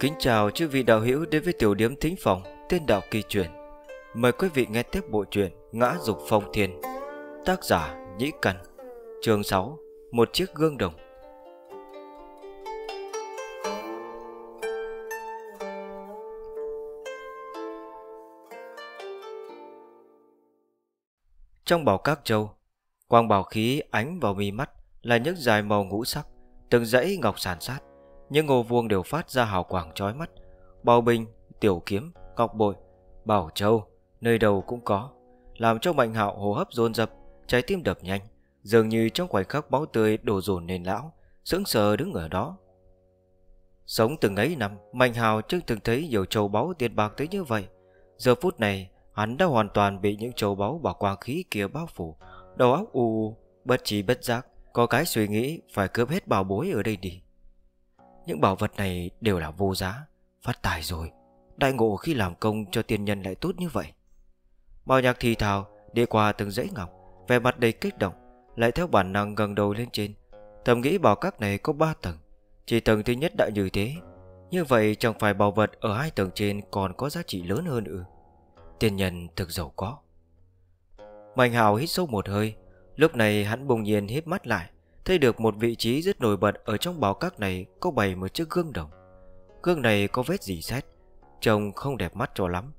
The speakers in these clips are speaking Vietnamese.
Kính chào chư vị đạo hữu đến với tiểu điểm thính phòng tên đạo kỳ truyền. Mời quý vị nghe tiếp bộ truyện Ngã dục phong thiên. Tác giả Nhĩ Cần. Chương 6: Một chiếc gương đồng. Trong bảo các châu, quang bảo khí ánh vào mi mắt là những dài màu ngũ sắc, từng dãy ngọc sản sát những ngô vuông đều phát ra hào quang chói mắt Bao binh, tiểu kiếm, cọc bội, bảo châu Nơi đầu cũng có Làm cho mạnh hạo hô hấp dồn dập Trái tim đập nhanh Dường như trong khoảnh khắc máu tươi đổ dồn lên lão Sững sờ đứng ở đó Sống từng ấy năm Mạnh hào chưa từng thấy nhiều châu báu tiền bạc tới như vậy Giờ phút này Hắn đã hoàn toàn bị những châu báu bảo quang khí kia bao phủ Đầu óc u u Bất trí bất giác Có cái suy nghĩ phải cướp hết bảo bối ở đây đi những bảo vật này đều là vô giá Phát tài rồi Đại ngộ khi làm công cho tiên nhân lại tốt như vậy bao nhạc thì thào Đi qua từng dãy ngọc Về mặt đầy kích động Lại theo bản năng gần đầu lên trên Thầm nghĩ bảo các này có ba tầng Chỉ tầng thứ nhất đã như thế Như vậy chẳng phải bảo vật ở hai tầng trên Còn có giá trị lớn hơn ư Tiên nhân thực giàu có Mạnh hào hít sâu một hơi Lúc này hắn bùng nhiên hít mắt lại thấy được một vị trí rất nổi bật ở trong bào các này có bày một chiếc gương đồng. Gương này có vết dì xét, trông không đẹp mắt cho lắm,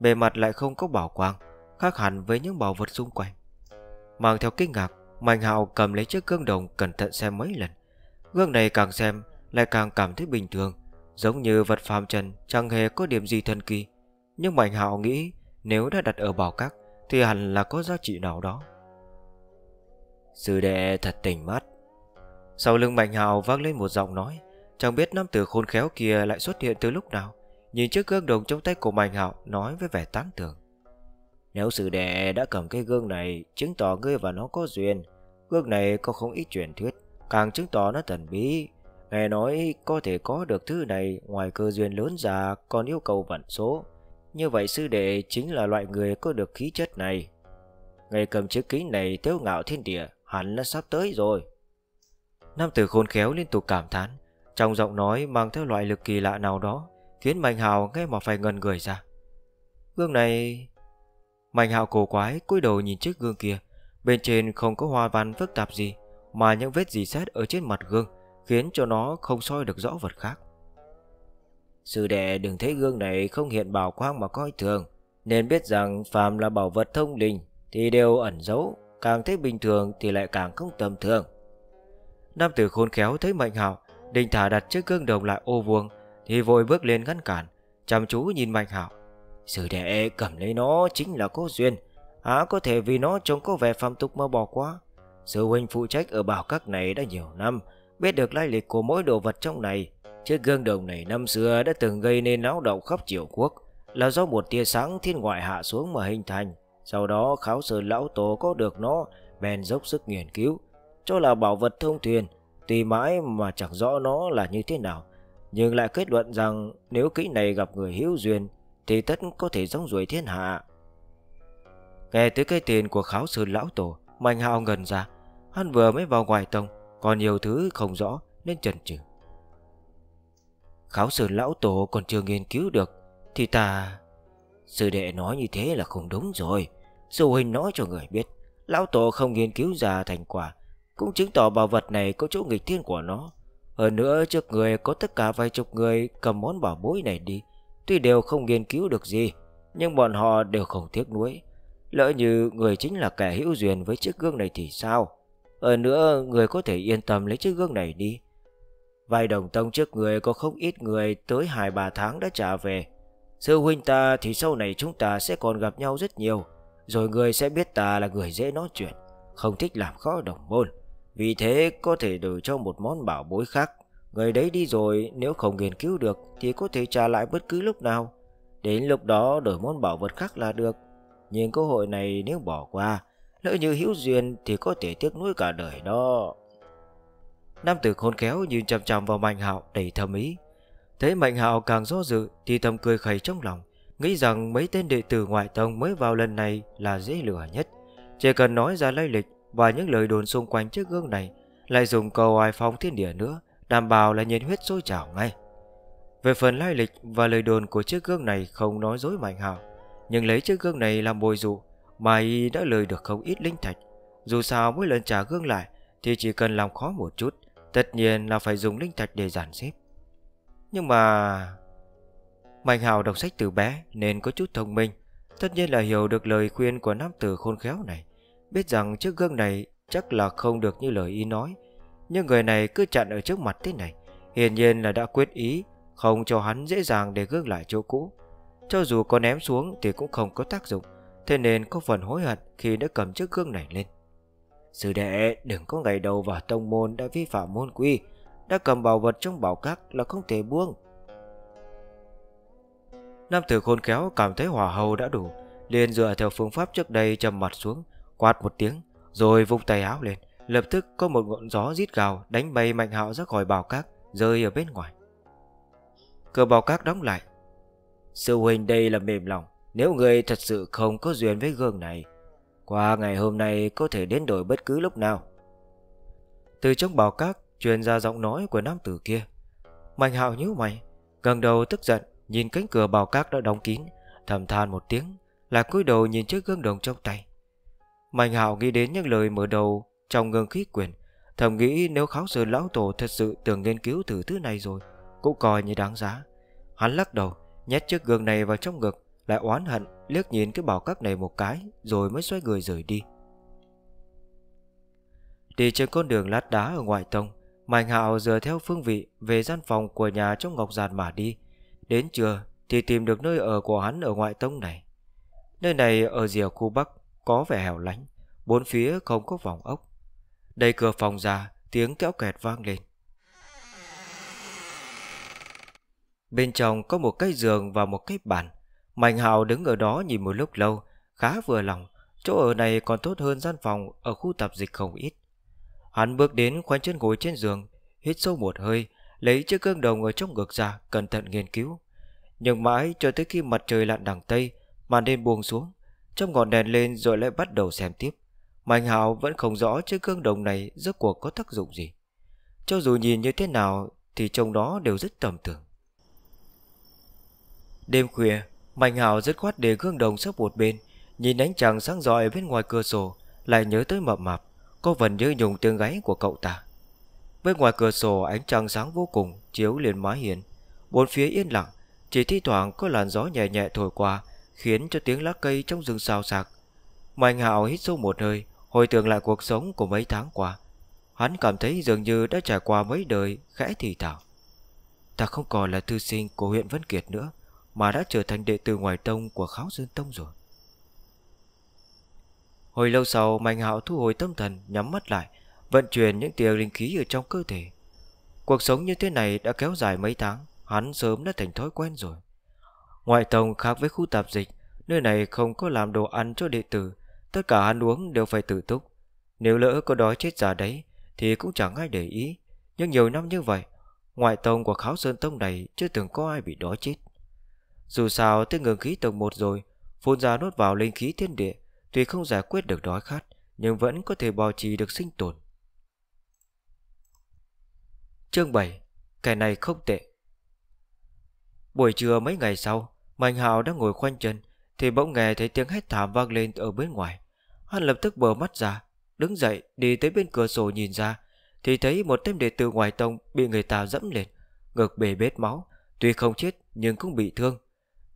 bề mặt lại không có bảo quang, khác hẳn với những bảo vật xung quanh. Mang theo kinh ngạc, Mạnh Hạo cầm lấy chiếc gương đồng cẩn thận xem mấy lần. Gương này càng xem lại càng cảm thấy bình thường, giống như vật phàm trần chẳng hề có điểm gì thần kỳ. Nhưng Mạnh Hạo nghĩ nếu đã đặt ở bảo các thì hẳn là có giá trị nào đó. Sư đệ thật tỉnh mắt sau lưng Mạnh Hào vang lên một giọng nói Chẳng biết nam tử khôn khéo kia lại xuất hiện từ lúc nào Nhìn chiếc gương đồng trong tay của Mạnh Hạo Nói với vẻ tán thưởng Nếu sư đệ đã cầm cái gương này Chứng tỏ ngươi và nó có duyên Gương này có không ít truyền thuyết Càng chứng tỏ nó thần bí Nghe nói có thể có được thứ này Ngoài cơ duyên lớn già còn yêu cầu vận số Như vậy sư đệ chính là loại người có được khí chất này Ngày cầm chiếc kính này tiêu ngạo thiên địa Hẳn là sắp tới rồi Nam tử khôn khéo liên tục cảm thán Trong giọng nói mang theo loại lực kỳ lạ nào đó Khiến Mạnh Hào nghe mà phải ngần người ra Gương này Mạnh Hào cổ quái cúi đầu nhìn chiếc gương kia Bên trên không có hoa văn phức tạp gì Mà những vết dì xét ở trên mặt gương Khiến cho nó không soi được rõ vật khác Sư đệ đừng thấy gương này không hiện bảo quang mà coi thường Nên biết rằng phàm là bảo vật thông linh Thì đều ẩn giấu Càng thấy bình thường thì lại càng không tầm thường Nam tử khôn khéo thấy Mạnh Hạo định thả đặt chiếc gương đồng lại ô vuông thì vội bước lên ngăn cản, chăm chú nhìn Mạnh Hạo. Sư đệ cầm lấy nó chính là có duyên, há có thể vì nó trông có vẻ phàm tục mà bỏ qua. Sư huynh phụ trách ở bảo các này đã nhiều năm, biết được lai lịch của mỗi đồ vật trong này. Chiếc gương đồng này năm xưa đã từng gây nên náo động khắp triều quốc, là do một tia sáng thiên ngoại hạ xuống mà hình thành. Sau đó kháo sơn lão tổ có được nó, bèn dốc sức nghiên cứu, cho là bảo vật thông thuyền, tùy mãi mà chẳng rõ nó là như thế nào, nhưng lại kết luận rằng nếu kỹ này gặp người hữu duyên thì tất có thể giống ruồi thiên hạ. Nghe tới cái tên của kháo sơn lão tổ, Mạnh Hạo ngần ra, hắn vừa mới vào ngoài tông, còn nhiều thứ không rõ nên chần chừ. Kháo sơn lão tổ còn chưa nghiên cứu được thì ta... Sư đệ nói như thế là không đúng rồi. Sư huynh nói cho người biết, lão tổ không nghiên cứu ra thành quả cũng chứng tỏ bảo vật này có chỗ nghịch thiên của nó. Hơn nữa trước người có tất cả vài chục người cầm món bảo bối này đi. Tuy đều không nghiên cứu được gì, nhưng bọn họ đều không tiếc nuối. Lỡ như người chính là kẻ hữu duyên với chiếc gương này thì sao? Hơn nữa người có thể yên tâm lấy chiếc gương này đi. Vài đồng tông trước người có không ít người tới hai ba tháng đã trả về. Sư huynh ta thì sau này chúng ta sẽ còn gặp nhau rất nhiều. Rồi người sẽ biết ta là người dễ nói chuyện, không thích làm khó đồng môn. Vì thế có thể đổi cho một món bảo bối khác Người đấy đi rồi nếu không nghiên cứu được Thì có thể trả lại bất cứ lúc nào Đến lúc đó đổi món bảo vật khác là được Nhưng cơ hội này nếu bỏ qua Lỡ như hữu duyên thì có thể tiếc nuối cả đời đó Nam tử khôn khéo nhìn chằm chằm vào Mạnh Hạo đầy thầm ý Thấy Mạnh Hạo càng do dự thì thầm cười khẩy trong lòng Nghĩ rằng mấy tên đệ tử ngoại tông mới vào lần này là dễ lừa nhất Chỉ cần nói ra lai lịch và những lời đồn xung quanh chiếc gương này lại dùng cầu oai phóng thiên địa nữa, đảm bảo là nhiệt huyết sôi trào ngay. Về phần lai lịch và lời đồn của chiếc gương này không nói dối Mạnh hào nhưng lấy chiếc gương này làm bồi dụ mà y đã lời được không ít linh thạch. Dù sao mỗi lần trả gương lại thì chỉ cần làm khó một chút, tất nhiên là phải dùng linh thạch để giản xếp. Nhưng mà... Mạnh hào đọc sách từ bé nên có chút thông minh, tất nhiên là hiểu được lời khuyên của nam tử khôn khéo này. Biết rằng chiếc gương này chắc là không được như lời y nói Nhưng người này cứ chặn ở trước mặt thế này Hiển nhiên là đã quyết ý Không cho hắn dễ dàng để gương lại chỗ cũ Cho dù có ném xuống thì cũng không có tác dụng Thế nên có phần hối hận khi đã cầm chiếc gương này lên Sư đệ đừng có ngày đầu vào tông môn đã vi phạm môn quy Đã cầm bảo vật trong bảo các là không thể buông Nam tử khôn khéo cảm thấy hỏa hầu đã đủ liền dựa theo phương pháp trước đây trầm mặt xuống Quát một tiếng Rồi vung tay áo lên Lập tức có một ngọn gió rít gào Đánh bay Mạnh Hạo ra khỏi bào cát Rơi ở bên ngoài Cửa bào cát đóng lại Sư huynh đây là mềm lòng Nếu người thật sự không có duyên với gương này Qua ngày hôm nay có thể đến đổi bất cứ lúc nào Từ trong bào cát Truyền ra giọng nói của nam tử kia Mạnh hạo nhíu mày gần đầu tức giận Nhìn cánh cửa bào cát đã đóng kín Thầm than một tiếng Là cúi đầu nhìn chiếc gương đồng trong tay Mạnh Hạo nghĩ đến những lời mở đầu trong ngưng khí quyển, thầm nghĩ nếu kháo sơn lão tổ thật sự tưởng nghiên cứu thử thứ này rồi, cũng coi như đáng giá. Hắn lắc đầu, nhét chiếc gương này vào trong ngực, lại oán hận liếc nhìn cái bảo các này một cái rồi mới xoay người rời đi. Đi trên con đường lát đá ở ngoại tông, Mạnh Hạo dựa theo phương vị về gian phòng của nhà trong Ngọc Giàn mà đi. Đến trưa thì tìm được nơi ở của hắn ở ngoại tông này. Nơi này ở rìa khu Bắc, có vẻ hẻo lánh, bốn phía không có vòng ốc. Đầy cửa phòng ra, tiếng kéo kẹt vang lên. Bên trong có một cái giường và một cái bàn. Mạnh hào đứng ở đó nhìn một lúc lâu, khá vừa lòng. Chỗ ở này còn tốt hơn gian phòng ở khu tập dịch không ít. Hắn bước đến khoanh chân ngồi trên giường, hít sâu một hơi, lấy chiếc gương đồng ở trong ngực ra, cẩn thận nghiên cứu. Nhưng mãi cho tới khi mặt trời lặn đằng Tây, màn đêm buông xuống, trong ngọn đèn lên rồi lại bắt đầu xem tiếp Mạnh hào vẫn không rõ chiếc gương đồng này Rốt cuộc có tác dụng gì Cho dù nhìn như thế nào Thì trông nó đều rất tầm thường Đêm khuya Mạnh hào dứt khoát để gương đồng sắp một bên Nhìn ánh trăng sáng rọi bên ngoài cửa sổ Lại nhớ tới mập mạp Có phần như nhùng tương gáy của cậu ta Bên ngoài cửa sổ ánh trăng sáng vô cùng Chiếu liền mái hiền Bốn phía yên lặng Chỉ thi thoảng có làn gió nhẹ nhẹ thổi qua khiến cho tiếng lá cây trong rừng xào xạc. Mạnh Hạo hít sâu một hơi, hồi tưởng lại cuộc sống của mấy tháng qua. Hắn cảm thấy dường như đã trải qua mấy đời khẽ thì thảo. Ta không còn là thư sinh của huyện Vân Kiệt nữa, mà đã trở thành đệ tử ngoài tông của Kháo Dương Tông rồi. Hồi lâu sau, Mạnh Hạo thu hồi tâm thần, nhắm mắt lại, vận chuyển những tia linh khí ở trong cơ thể. Cuộc sống như thế này đã kéo dài mấy tháng, hắn sớm đã thành thói quen rồi. Ngoại tông khác với khu tạp dịch, nơi này không có làm đồ ăn cho đệ tử, tất cả ăn uống đều phải tự túc. Nếu lỡ có đói chết giả đấy thì cũng chẳng ai để ý, nhưng nhiều năm như vậy, ngoại tông của Kháo Sơn Tông này chưa từng có ai bị đói chết. Dù sao tới ngừng khí tầng 1 rồi, phun ra nốt vào linh khí thiên địa, tuy không giải quyết được đói khát, nhưng vẫn có thể bảo trì được sinh tồn. Chương 7 kẻ này không tệ Buổi trưa mấy ngày sau Mạnh Hạo đang ngồi khoanh chân Thì bỗng nghe thấy tiếng hét thảm vang lên ở bên ngoài Hắn lập tức bờ mắt ra Đứng dậy đi tới bên cửa sổ nhìn ra Thì thấy một tên đệ tử ngoài tông Bị người ta dẫm lên Ngực bể bết máu Tuy không chết nhưng cũng bị thương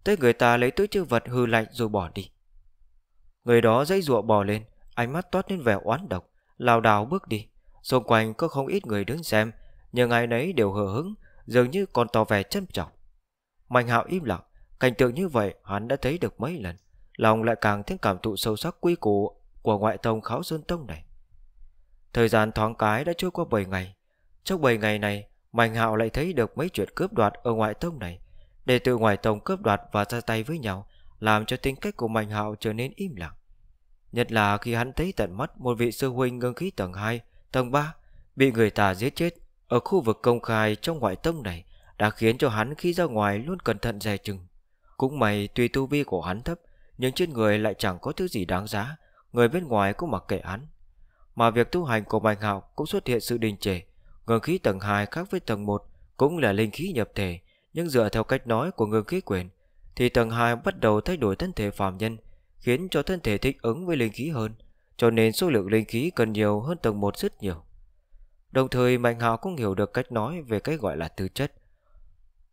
Tới người ta lấy túi chữ vật hư lạnh rồi bỏ đi Người đó dãy ruộng bò lên Ánh mắt toát lên vẻ oán độc lao đào bước đi Xung quanh có không ít người đứng xem Nhưng ai nấy đều hờ hững Dường như còn tỏ vẻ châm trọng Mạnh hạo im lặng Cảnh tượng như vậy hắn đã thấy được mấy lần Lòng lại càng thêm cảm thụ sâu sắc quy củ Của ngoại tông kháo sơn tông này Thời gian thoáng cái đã trôi qua 7 ngày Trong 7 ngày này Mạnh hạo lại thấy được mấy chuyện cướp đoạt Ở ngoại tông này Để từ ngoại tông cướp đoạt và ra tay với nhau Làm cho tính cách của mạnh hạo trở nên im lặng Nhất là khi hắn thấy tận mắt Một vị sư huynh ngưng khí tầng 2 Tầng 3 bị người ta giết chết Ở khu vực công khai trong ngoại tông này Đã khiến cho hắn khi ra ngoài Luôn cẩn thận dè chừng cũng may tuy tu vi của hắn thấp, nhưng trên người lại chẳng có thứ gì đáng giá, người bên ngoài cũng mặc kệ hắn. Mà việc tu hành của Bạch Hạo cũng xuất hiện sự đình trệ, ngừng khí tầng 2 khác với tầng 1 cũng là linh khí nhập thể, nhưng dựa theo cách nói của ngừng khí quyền thì tầng 2 bắt đầu thay đổi thân thể phàm nhân, khiến cho thân thể thích ứng với linh khí hơn, cho nên số lượng linh khí cần nhiều hơn tầng 1 rất nhiều. Đồng thời Mạnh Hạo cũng hiểu được cách nói về cái gọi là tư chất,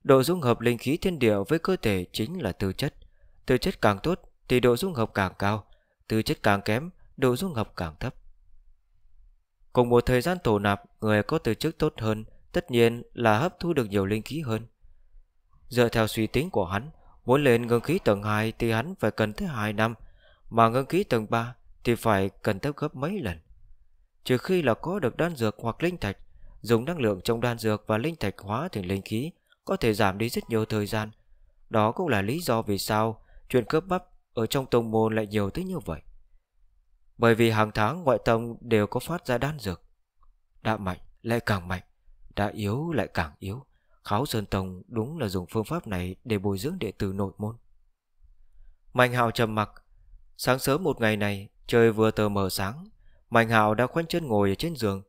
Độ dung hợp linh khí thiên địa với cơ thể chính là tư chất. Tư chất càng tốt thì độ dung hợp càng cao, tư chất càng kém, độ dung hợp càng thấp. Cùng một thời gian tổ nạp, người có tư chất tốt hơn, tất nhiên là hấp thu được nhiều linh khí hơn. Dựa theo suy tính của hắn, muốn lên ngưng khí tầng 2 thì hắn phải cần tới hai năm, mà ngưng khí tầng 3 thì phải cần tới gấp mấy lần. Trừ khi là có được đan dược hoặc linh thạch, dùng năng lượng trong đan dược và linh thạch hóa thành linh khí – có thể giảm đi rất nhiều thời gian. Đó cũng là lý do vì sao chuyện cướp bắp ở trong tông môn lại nhiều tới như vậy. Bởi vì hàng tháng ngoại tông đều có phát ra đan dược. Đã mạnh lại càng mạnh, đã yếu lại càng yếu. Kháo Sơn Tông đúng là dùng phương pháp này để bồi dưỡng đệ tử nội môn. Mạnh Hạo trầm mặc. Sáng sớm một ngày này, trời vừa tờ mờ sáng, Mạnh Hạo đã khoanh chân ngồi ở trên giường.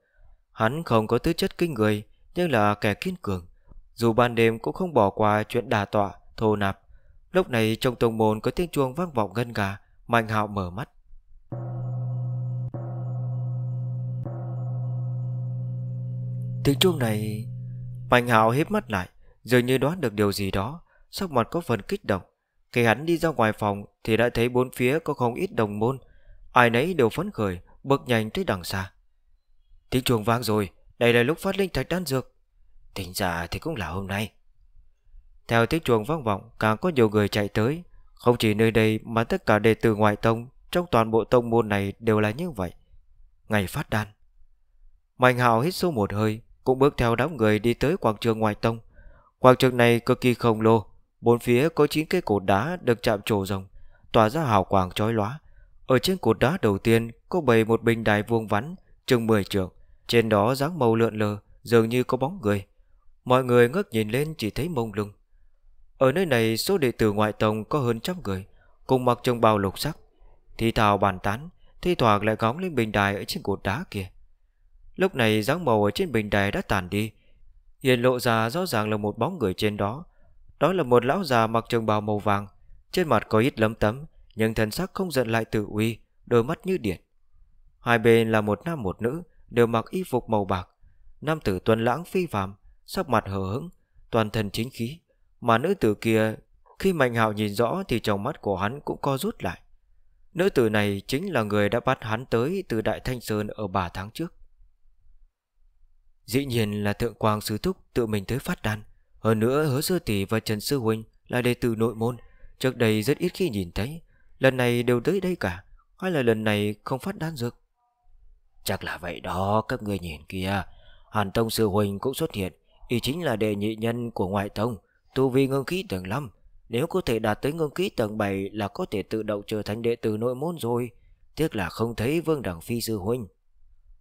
Hắn không có tư chất kinh người, nhưng là kẻ kiên cường. Dù ban đêm cũng không bỏ qua chuyện đà tọa, thô nạp. Lúc này trong tông môn có tiếng chuông vang vọng ngân gà, Mạnh Hạo mở mắt. Tiếng chuông này... Mạnh Hạo híp mắt lại, dường như đoán được điều gì đó, sắc mặt có phần kích động. Khi hắn đi ra ngoài phòng thì đã thấy bốn phía có không ít đồng môn, ai nấy đều phấn khởi, bước nhanh tới đằng xa. Tiếng chuông vang rồi, đây là lúc phát linh thạch đan dược. Tính ra thì cũng là hôm nay Theo tiếng chuông vang vọng Càng có nhiều người chạy tới Không chỉ nơi đây mà tất cả đệ tử ngoại tông Trong toàn bộ tông môn này đều là như vậy Ngày phát đan Mạnh hạo hít sâu một hơi Cũng bước theo đám người đi tới quảng trường ngoại tông Quảng trường này cực kỳ khổng lồ Bốn phía có 9 cây cột đá được chạm trổ rồng Tỏa ra hào quang chói lóa Ở trên cột đá đầu tiên Có bày một bình đài vuông vắn chừng 10 trượng Trên đó dáng màu lượn lờ Dường như có bóng người Mọi người ngước nhìn lên chỉ thấy mông lung Ở nơi này số đệ tử ngoại tông có hơn trăm người Cùng mặc trong bào lục sắc Thì thào bàn tán Thi thoảng lại góng lên bình đài ở trên cột đá kia Lúc này dáng màu ở trên bình đài đã tàn đi Hiện lộ ra rõ ràng là một bóng người trên đó Đó là một lão già mặc trường bào màu vàng Trên mặt có ít lấm tấm Nhưng thần sắc không giận lại tự uy Đôi mắt như điện Hai bên là một nam một nữ Đều mặc y phục màu bạc Nam tử tuần lãng phi phàm sắc mặt hờ hững, toàn thân chính khí. Mà nữ tử kia, khi Mạnh Hạo nhìn rõ thì trong mắt của hắn cũng co rút lại. Nữ tử này chính là người đã bắt hắn tới từ Đại Thanh Sơn ở bà tháng trước. Dĩ nhiên là Thượng Quang Sư Thúc tự mình tới phát đan, Hơn nữa Hứa Sư Tỷ và Trần Sư Huynh là đệ tử nội môn. Trước đây rất ít khi nhìn thấy. Lần này đều tới đây cả. Hay là lần này không phát đan dược? Chắc là vậy đó các người nhìn kia Hàn Tông Sư Huynh cũng xuất hiện Y chính là đề nhị nhân của ngoại tông Tu vi ngưng khí tầng 5 Nếu có thể đạt tới ngưng khí tầng 7 Là có thể tự động trở thành đệ tử nội môn rồi Tiếc là không thấy Vương Đẳng Phi Sư Huynh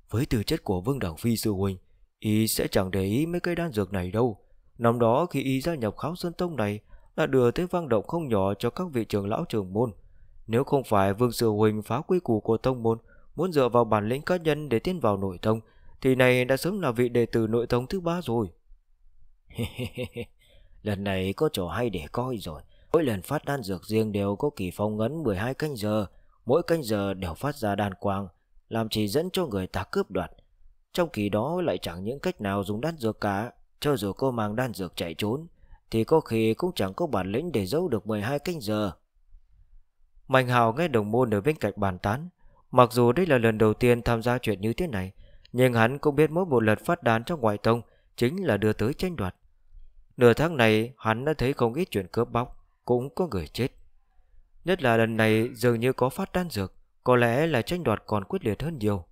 Với tư chất của Vương Đẳng Phi Sư Huynh Y sẽ chẳng để ý mấy cây đan dược này đâu Năm đó khi Y gia nhập kháo sơn tông này Đã đưa tới vang động không nhỏ cho các vị trưởng lão trường môn Nếu không phải Vương Sư Huynh phá quy củ của tông môn Muốn dựa vào bản lĩnh cá nhân để tiến vào nội tông Thì này đã sớm là vị đệ tử nội tông thứ ba rồi lần này có chỗ hay để coi rồi. Mỗi lần phát đan dược riêng đều có kỳ phong ngấn 12 canh giờ. Mỗi canh giờ đều phát ra đan quang, làm chỉ dẫn cho người ta cướp đoạt. Trong kỳ đó lại chẳng những cách nào dùng đan dược cả. Cho dù cô mang đan dược chạy trốn, thì có khi cũng chẳng có bản lĩnh để giấu được 12 canh giờ. Mạnh Hào nghe đồng môn ở bên cạnh bàn tán. Mặc dù đây là lần đầu tiên tham gia chuyện như thế này, nhưng hắn cũng biết mỗi một lần phát đan trong ngoại tông chính là đưa tới tranh đoạt. Nửa tháng này hắn đã thấy không ít chuyện cướp bóc Cũng có người chết Nhất là lần này dường như có phát đan dược Có lẽ là tranh đoạt còn quyết liệt hơn nhiều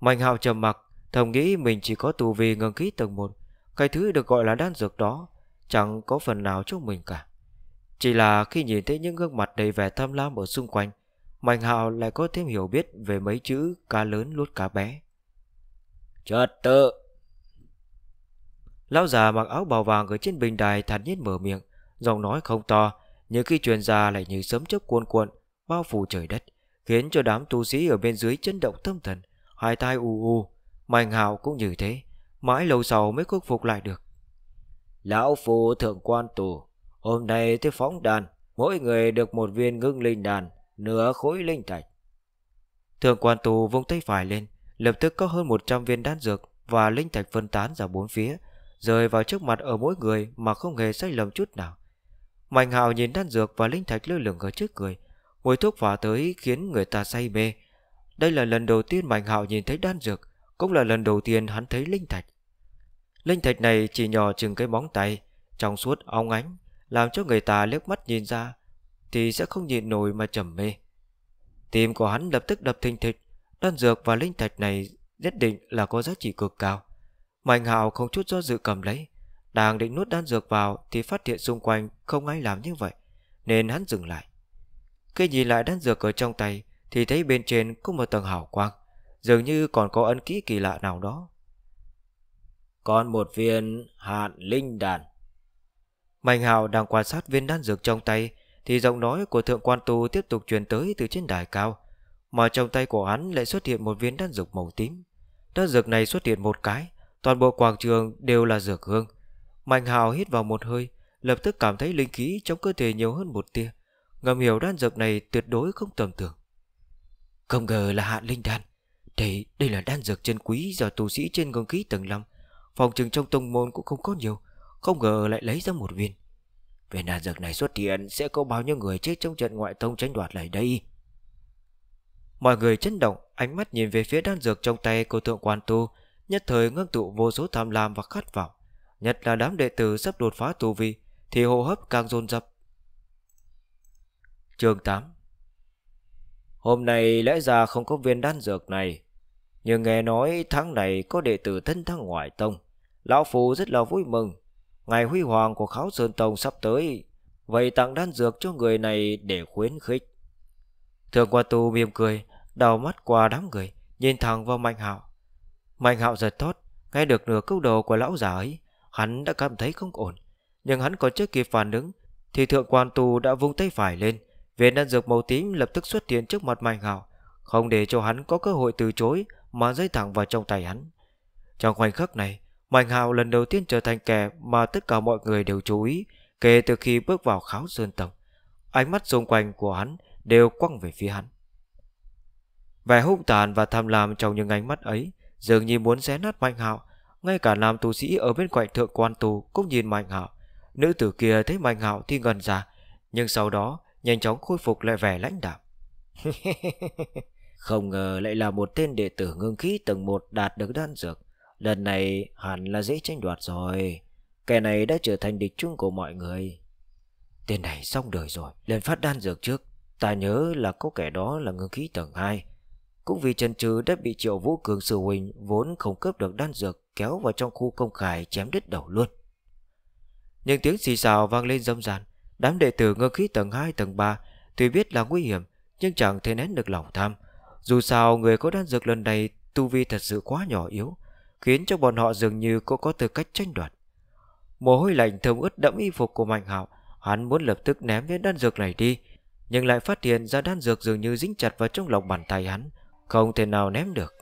Mạnh hạo trầm mặc Thầm nghĩ mình chỉ có tù vì ngừng khí tầng 1 Cái thứ được gọi là đan dược đó Chẳng có phần nào cho mình cả Chỉ là khi nhìn thấy những gương mặt đầy vẻ tham lam ở xung quanh Mạnh hạo lại có thêm hiểu biết về mấy chữ cá lớn lút cá bé Chợt tự Lão già mặc áo bào vàng ở trên bình đài thản nhiên mở miệng, giọng nói không to, nhưng khi truyền ra lại như sấm chớp cuồn cuộn, bao phủ trời đất, khiến cho đám tu sĩ ở bên dưới chấn động tâm thần, hai tai u u, Mạnh Hạo cũng như thế, mãi lâu sau mới khôi phục lại được. Lão phu thượng quan tù, hôm nay tới phóng đàn, mỗi người được một viên ngưng linh đàn, nửa khối linh thạch. Thượng quan tù vung tay phải lên, lập tức có hơn 100 viên đan dược và linh thạch phân tán ra bốn phía, rơi vào trước mặt ở mỗi người mà không hề sai lầm chút nào. Mạnh hạo nhìn đan dược và linh thạch lơ lửng ở trước người, mùi thuốc phả tới khiến người ta say mê. Đây là lần đầu tiên Mạnh hạo nhìn thấy đan dược, cũng là lần đầu tiên hắn thấy linh thạch. Linh thạch này chỉ nhỏ chừng cái móng tay, trong suốt óng ánh, làm cho người ta liếc mắt nhìn ra, thì sẽ không nhịn nổi mà trầm mê. Tim của hắn lập tức đập thình thịch, đan dược và linh thạch này nhất định là có giá trị cực cao. Mà anh Hào không chút do dự cầm lấy Đang định nuốt đan dược vào Thì phát hiện xung quanh không ai làm như vậy Nên hắn dừng lại Khi nhìn lại đan dược ở trong tay Thì thấy bên trên có một tầng hào quang Dường như còn có ấn ký kỳ lạ nào đó Còn một viên hạn linh đàn Mạnh Hào đang quan sát viên đan dược trong tay Thì giọng nói của thượng quan tu tiếp tục truyền tới từ trên đài cao Mà trong tay của hắn lại xuất hiện một viên đan dược màu tím Đan dược này xuất hiện một cái Toàn bộ quảng trường đều là dược hương. Mạnh Hào hít vào một hơi, lập tức cảm thấy linh khí trong cơ thể nhiều hơn một tia. Ngầm hiểu đan dược này tuyệt đối không tầm thường. Không ngờ là hạ linh đan. Đây, đây là đan dược chân quý do tu sĩ trên ngưng khí tầng 5. Phòng trừng trong tông môn cũng không có nhiều, không ngờ lại lấy ra một viên. Về đan dược này xuất hiện sẽ có bao nhiêu người chết trong trận ngoại tông tranh đoạt lại đây. Mọi người chấn động, ánh mắt nhìn về phía đan dược trong tay của thượng quan tu, nhất thời ngưng tụ vô số tham lam và khát vọng, nhất là đám đệ tử sắp đột phá tu vi thì hô hấp càng dồn dập. Chương 8 Hôm nay lẽ ra không có viên đan dược này, nhưng nghe nói tháng này có đệ tử thân thăng ngoại tông, lão phu rất là vui mừng. Ngày huy hoàng của Kháo Sơn Tông sắp tới, vậy tặng đan dược cho người này để khuyến khích. thượng qua Tu mỉm cười, đào mắt qua đám người, nhìn thẳng vào Mạnh Hạo. Mạnh hạo giật thót, nghe được nửa câu đầu của lão già ấy, hắn đã cảm thấy không ổn. Nhưng hắn còn chưa kịp phản ứng, thì thượng quan tù đã vung tay phải lên. Viên đan dược màu tím lập tức xuất hiện trước mặt mạnh hạo, không để cho hắn có cơ hội từ chối mà rơi thẳng vào trong tay hắn. Trong khoảnh khắc này, Mạnh Hạo lần đầu tiên trở thành kẻ mà tất cả mọi người đều chú ý kể từ khi bước vào kháo sơn tông. Ánh mắt xung quanh của hắn đều quăng về phía hắn. Vẻ hung tàn và tham lam trong những ánh mắt ấy dường như muốn xé nát Mạnh Hạo, ngay cả nam tu sĩ ở bên cạnh thượng quan tù cũng nhìn Mạnh Hạo. Nữ tử kia thấy Mạnh Hạo thì ngần ra, nhưng sau đó nhanh chóng khôi phục lại vẻ lãnh đạm. Không ngờ lại là một tên đệ tử ngưng khí tầng 1 đạt được đan dược. Lần này hẳn là dễ tranh đoạt rồi. Kẻ này đã trở thành địch chung của mọi người. Tên này xong đời rồi, lên phát đan dược trước. Ta nhớ là có kẻ đó là ngưng khí tầng 2. Cũng vì trần trừ đã bị triệu vũ cường sư huynh vốn không cướp được đan dược kéo vào trong khu công khải chém đứt đầu luôn. Những tiếng xì xào vang lên râm ràn, đám đệ tử ngơ khí tầng 2 tầng 3 tuy biết là nguy hiểm nhưng chẳng thể nén được lòng tham. Dù sao người có đan dược lần này tu vi thật sự quá nhỏ yếu, khiến cho bọn họ dường như cũng có tư cách tranh đoạt. Mồ hôi lạnh thơm ướt đẫm y phục của Mạnh Hạo, hắn muốn lập tức ném viên đan dược này đi, nhưng lại phát hiện ra đan dược dường như dính chặt vào trong lòng bàn tay hắn, không thể nào ném được.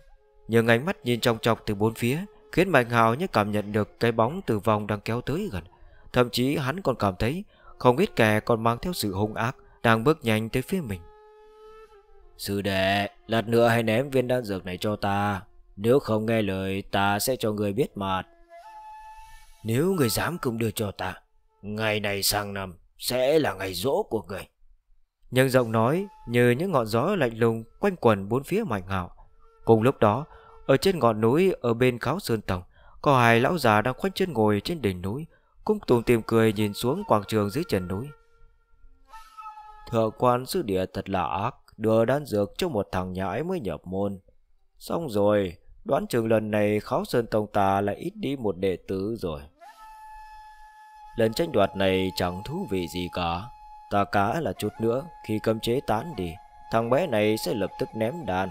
Nhưng ánh mắt nhìn trong chọc từ bốn phía khiến Mạnh Hào như cảm nhận được cái bóng từ vòng đang kéo tới gần. Thậm chí hắn còn cảm thấy không ít kẻ còn mang theo sự hung ác đang bước nhanh tới phía mình. Sư đệ, lát nữa hãy ném viên đan dược này cho ta. Nếu không nghe lời ta sẽ cho người biết mặt. Nếu người dám cũng đưa cho ta, ngày này sang năm sẽ là ngày rỗ của người nhưng giọng nói như những ngọn gió lạnh lùng quanh quần bốn phía mạnh ngạo. Cùng lúc đó, ở trên ngọn núi ở bên kháo sơn tổng, có hai lão già đang khoanh chân ngồi trên đỉnh núi, cũng tùng tìm cười nhìn xuống quảng trường dưới chân núi. Thượng quan sư địa thật là ác, đưa đan dược cho một thằng nhãi mới nhập môn. Xong rồi, đoán chừng lần này kháo sơn tông ta lại ít đi một đệ tử rồi. Lần tranh đoạt này chẳng thú vị gì cả. Ta cá là chút nữa Khi cấm chế tán đi Thằng bé này sẽ lập tức ném đàn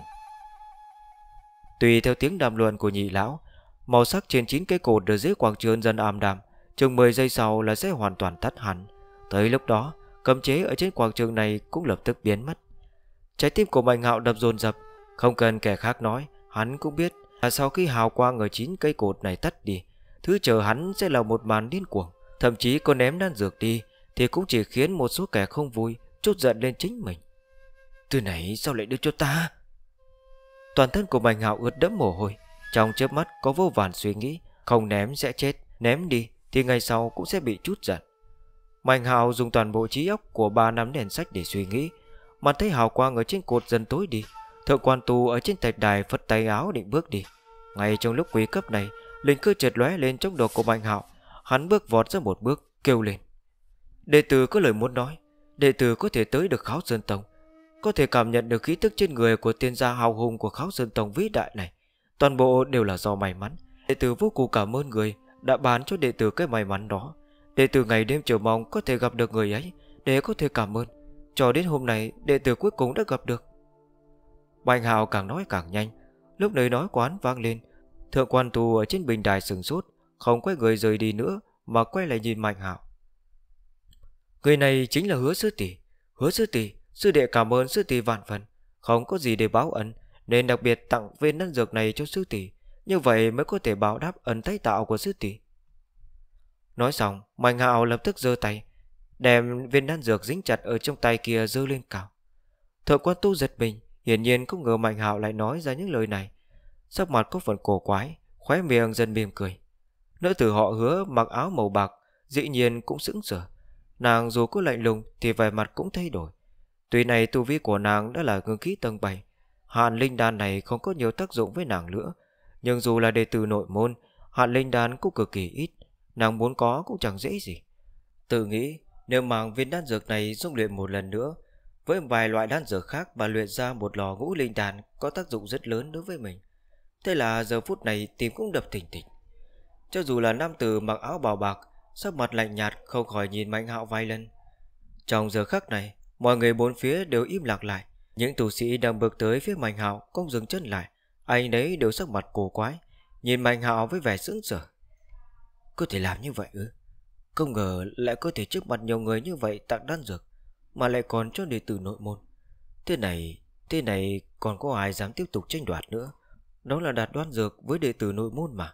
Tùy theo tiếng đàm luận của nhị lão Màu sắc trên chín cây cột ở dưới quảng trường dần ảm đạm Chừng 10 giây sau là sẽ hoàn toàn tắt hẳn Tới lúc đó Cấm chế ở trên quảng trường này cũng lập tức biến mất Trái tim của Mạnh Hạo đập dồn dập Không cần kẻ khác nói Hắn cũng biết là sau khi hào quang ở chín cây cột này tắt đi Thứ chờ hắn sẽ là một màn điên cuồng Thậm chí còn ném đan dược đi thì cũng chỉ khiến một số kẻ không vui chút giận lên chính mình. Từ nãy sao lại đưa cho ta? Toàn thân của Bành Hạo ướt đẫm mồ hôi, trong chớp mắt có vô vàn suy nghĩ, không ném sẽ chết, ném đi thì ngày sau cũng sẽ bị chút giận. Mạnh hào dùng toàn bộ trí óc của ba năm đèn sách để suy nghĩ, mà thấy hào quang ở trên cột dần tối đi, thợ quan tù ở trên thạch đài phất tay áo định bước đi. Ngay trong lúc quý cấp này, linh cơ chợt lóe lên trong đầu của Mạnh Hạo, hắn bước vọt ra một bước, kêu lên. Đệ tử có lời muốn nói Đệ tử có thể tới được kháo sơn tông Có thể cảm nhận được khí tức trên người Của tiên gia hào hùng của kháo sơn tông vĩ đại này Toàn bộ đều là do may mắn Đệ tử vô cùng cảm ơn người Đã bán cho đệ tử cái may mắn đó Đệ tử ngày đêm chờ mong có thể gặp được người ấy Để có thể cảm ơn Cho đến hôm nay đệ tử cuối cùng đã gặp được Bành hào càng nói càng nhanh Lúc nơi nói quán vang lên Thượng quan tù ở trên bình đài sừng sốt Không quay người rời đi nữa Mà quay lại nhìn mạnh hào. Người này chính là hứa sư tỷ Hứa sư tỷ Sư đệ cảm ơn sư tỷ vạn phần Không có gì để báo ân Nên đặc biệt tặng viên đan dược này cho sư tỷ Như vậy mới có thể báo đáp ân tay tạo của sư tỷ Nói xong Mạnh hạo lập tức giơ tay Đem viên đan dược dính chặt ở trong tay kia giơ lên cao Thợ quan tu giật mình Hiển nhiên không ngờ Mạnh hạo lại nói ra những lời này Sắc mặt có phần cổ quái Khóe miệng dần mỉm cười Nữ tử họ hứa mặc áo màu bạc Dĩ nhiên cũng sững sờ Nàng dù có lạnh lùng thì vẻ mặt cũng thay đổi Tuy này tu vi của nàng đã là ngưng khí tầng 7 Hạn linh đan này không có nhiều tác dụng với nàng nữa Nhưng dù là đệ tử nội môn Hạn linh đan cũng cực kỳ ít Nàng muốn có cũng chẳng dễ gì Tự nghĩ nếu mang viên đan dược này dung luyện một lần nữa Với vài loại đan dược khác Và luyện ra một lò ngũ linh đan Có tác dụng rất lớn đối với mình Thế là giờ phút này tim cũng đập thỉnh thỉnh Cho dù là nam tử mặc áo bào bạc Sắc mặt lạnh nhạt không khỏi nhìn Mạnh Hạo vài lần Trong giờ khắc này Mọi người bốn phía đều im lặng lại Những tù sĩ đang bước tới phía Mạnh Hạo cũng dừng chân lại Anh đấy đều sắc mặt cổ quái Nhìn Mạnh Hạo với vẻ sững sờ Có thể làm như vậy ư Không ngờ lại có thể trước mặt nhiều người như vậy tặng đan dược Mà lại còn cho đệ tử nội môn Thế này Thế này còn có ai dám tiếp tục tranh đoạt nữa Đó là đạt đoan dược với đệ tử nội môn mà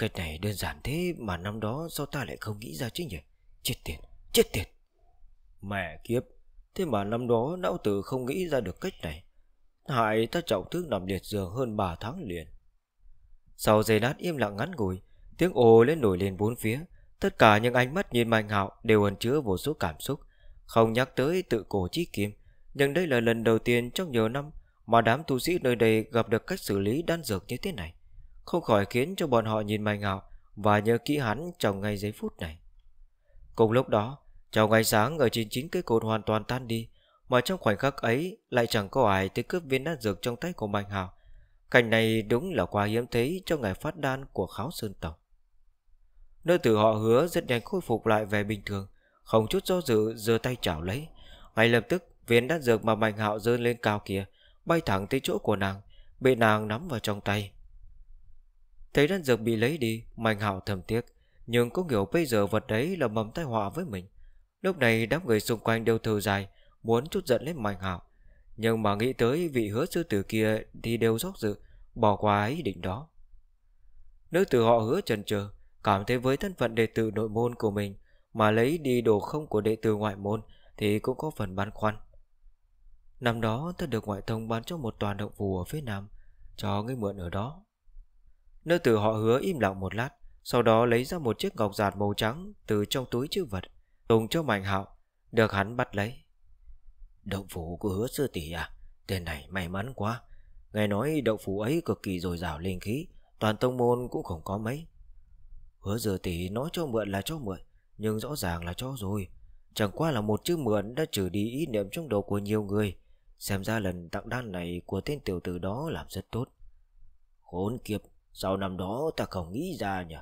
cái này đơn giản thế mà năm đó sao ta lại không nghĩ ra chứ nhỉ? Chết tiệt, chết tiệt. Mẹ kiếp, thế mà năm đó não tử không nghĩ ra được cách này. Hại ta trọng thương nằm liệt giường hơn 3 tháng liền. Sau giây lát im lặng ngắn ngủi, tiếng ồ lên nổi lên bốn phía. Tất cả những ánh mắt nhìn Mạnh Hạo đều ẩn chứa vô số cảm xúc. Không nhắc tới tự cổ chi kim, nhưng đây là lần đầu tiên trong nhiều năm mà đám tu sĩ nơi đây gặp được cách xử lý đan dược như thế này không khỏi khiến cho bọn họ nhìn mày ngạo và nhớ kỹ hắn trong ngay giây phút này. Cùng lúc đó, trong ánh sáng ở trên chính cây cột hoàn toàn tan đi, mà trong khoảnh khắc ấy lại chẳng có ai tới cướp viên đan dược trong tay của Mạnh Hào. Cảnh này đúng là quá hiếm thấy cho ngày phát đan của Kháo Sơn Tộc. Nơi tử họ hứa rất nhanh khôi phục lại về bình thường, không chút do dự giơ tay chảo lấy. Ngay lập tức, viên đan dược mà Mạnh Hạo dơ lên cao kia bay thẳng tới chỗ của nàng, bị nàng nắm vào trong tay. Thấy đan dược bị lấy đi Mạnh hảo thầm tiếc Nhưng cũng hiểu bây giờ vật đấy là mầm tai họa với mình Lúc này đám người xung quanh đều thở dài Muốn chút giận lên mạnh hảo Nhưng mà nghĩ tới vị hứa sư tử kia Thì đều rót dự Bỏ qua ý định đó Nữ tử họ hứa trần trờ Cảm thấy với thân phận đệ tử nội môn của mình Mà lấy đi đồ không của đệ tử ngoại môn Thì cũng có phần băn khoăn Năm đó ta được ngoại thông bán cho một toàn động phù ở phía Nam Cho người mượn ở đó Nữ tử họ hứa im lặng một lát Sau đó lấy ra một chiếc ngọc giạt màu trắng Từ trong túi chữ vật Tùng cho mạnh hạo Được hắn bắt lấy Động phủ của hứa sư tỷ à Tên này may mắn quá Nghe nói động phủ ấy cực kỳ dồi dào linh khí Toàn tông môn cũng không có mấy Hứa sư tỷ nói cho mượn là cho mượn Nhưng rõ ràng là cho rồi Chẳng qua là một chữ mượn đã trừ đi ý niệm trong đầu của nhiều người Xem ra lần tặng đan này của tên tiểu tử đó làm rất tốt Khốn kiếp sau năm đó ta không nghĩ ra nhỉ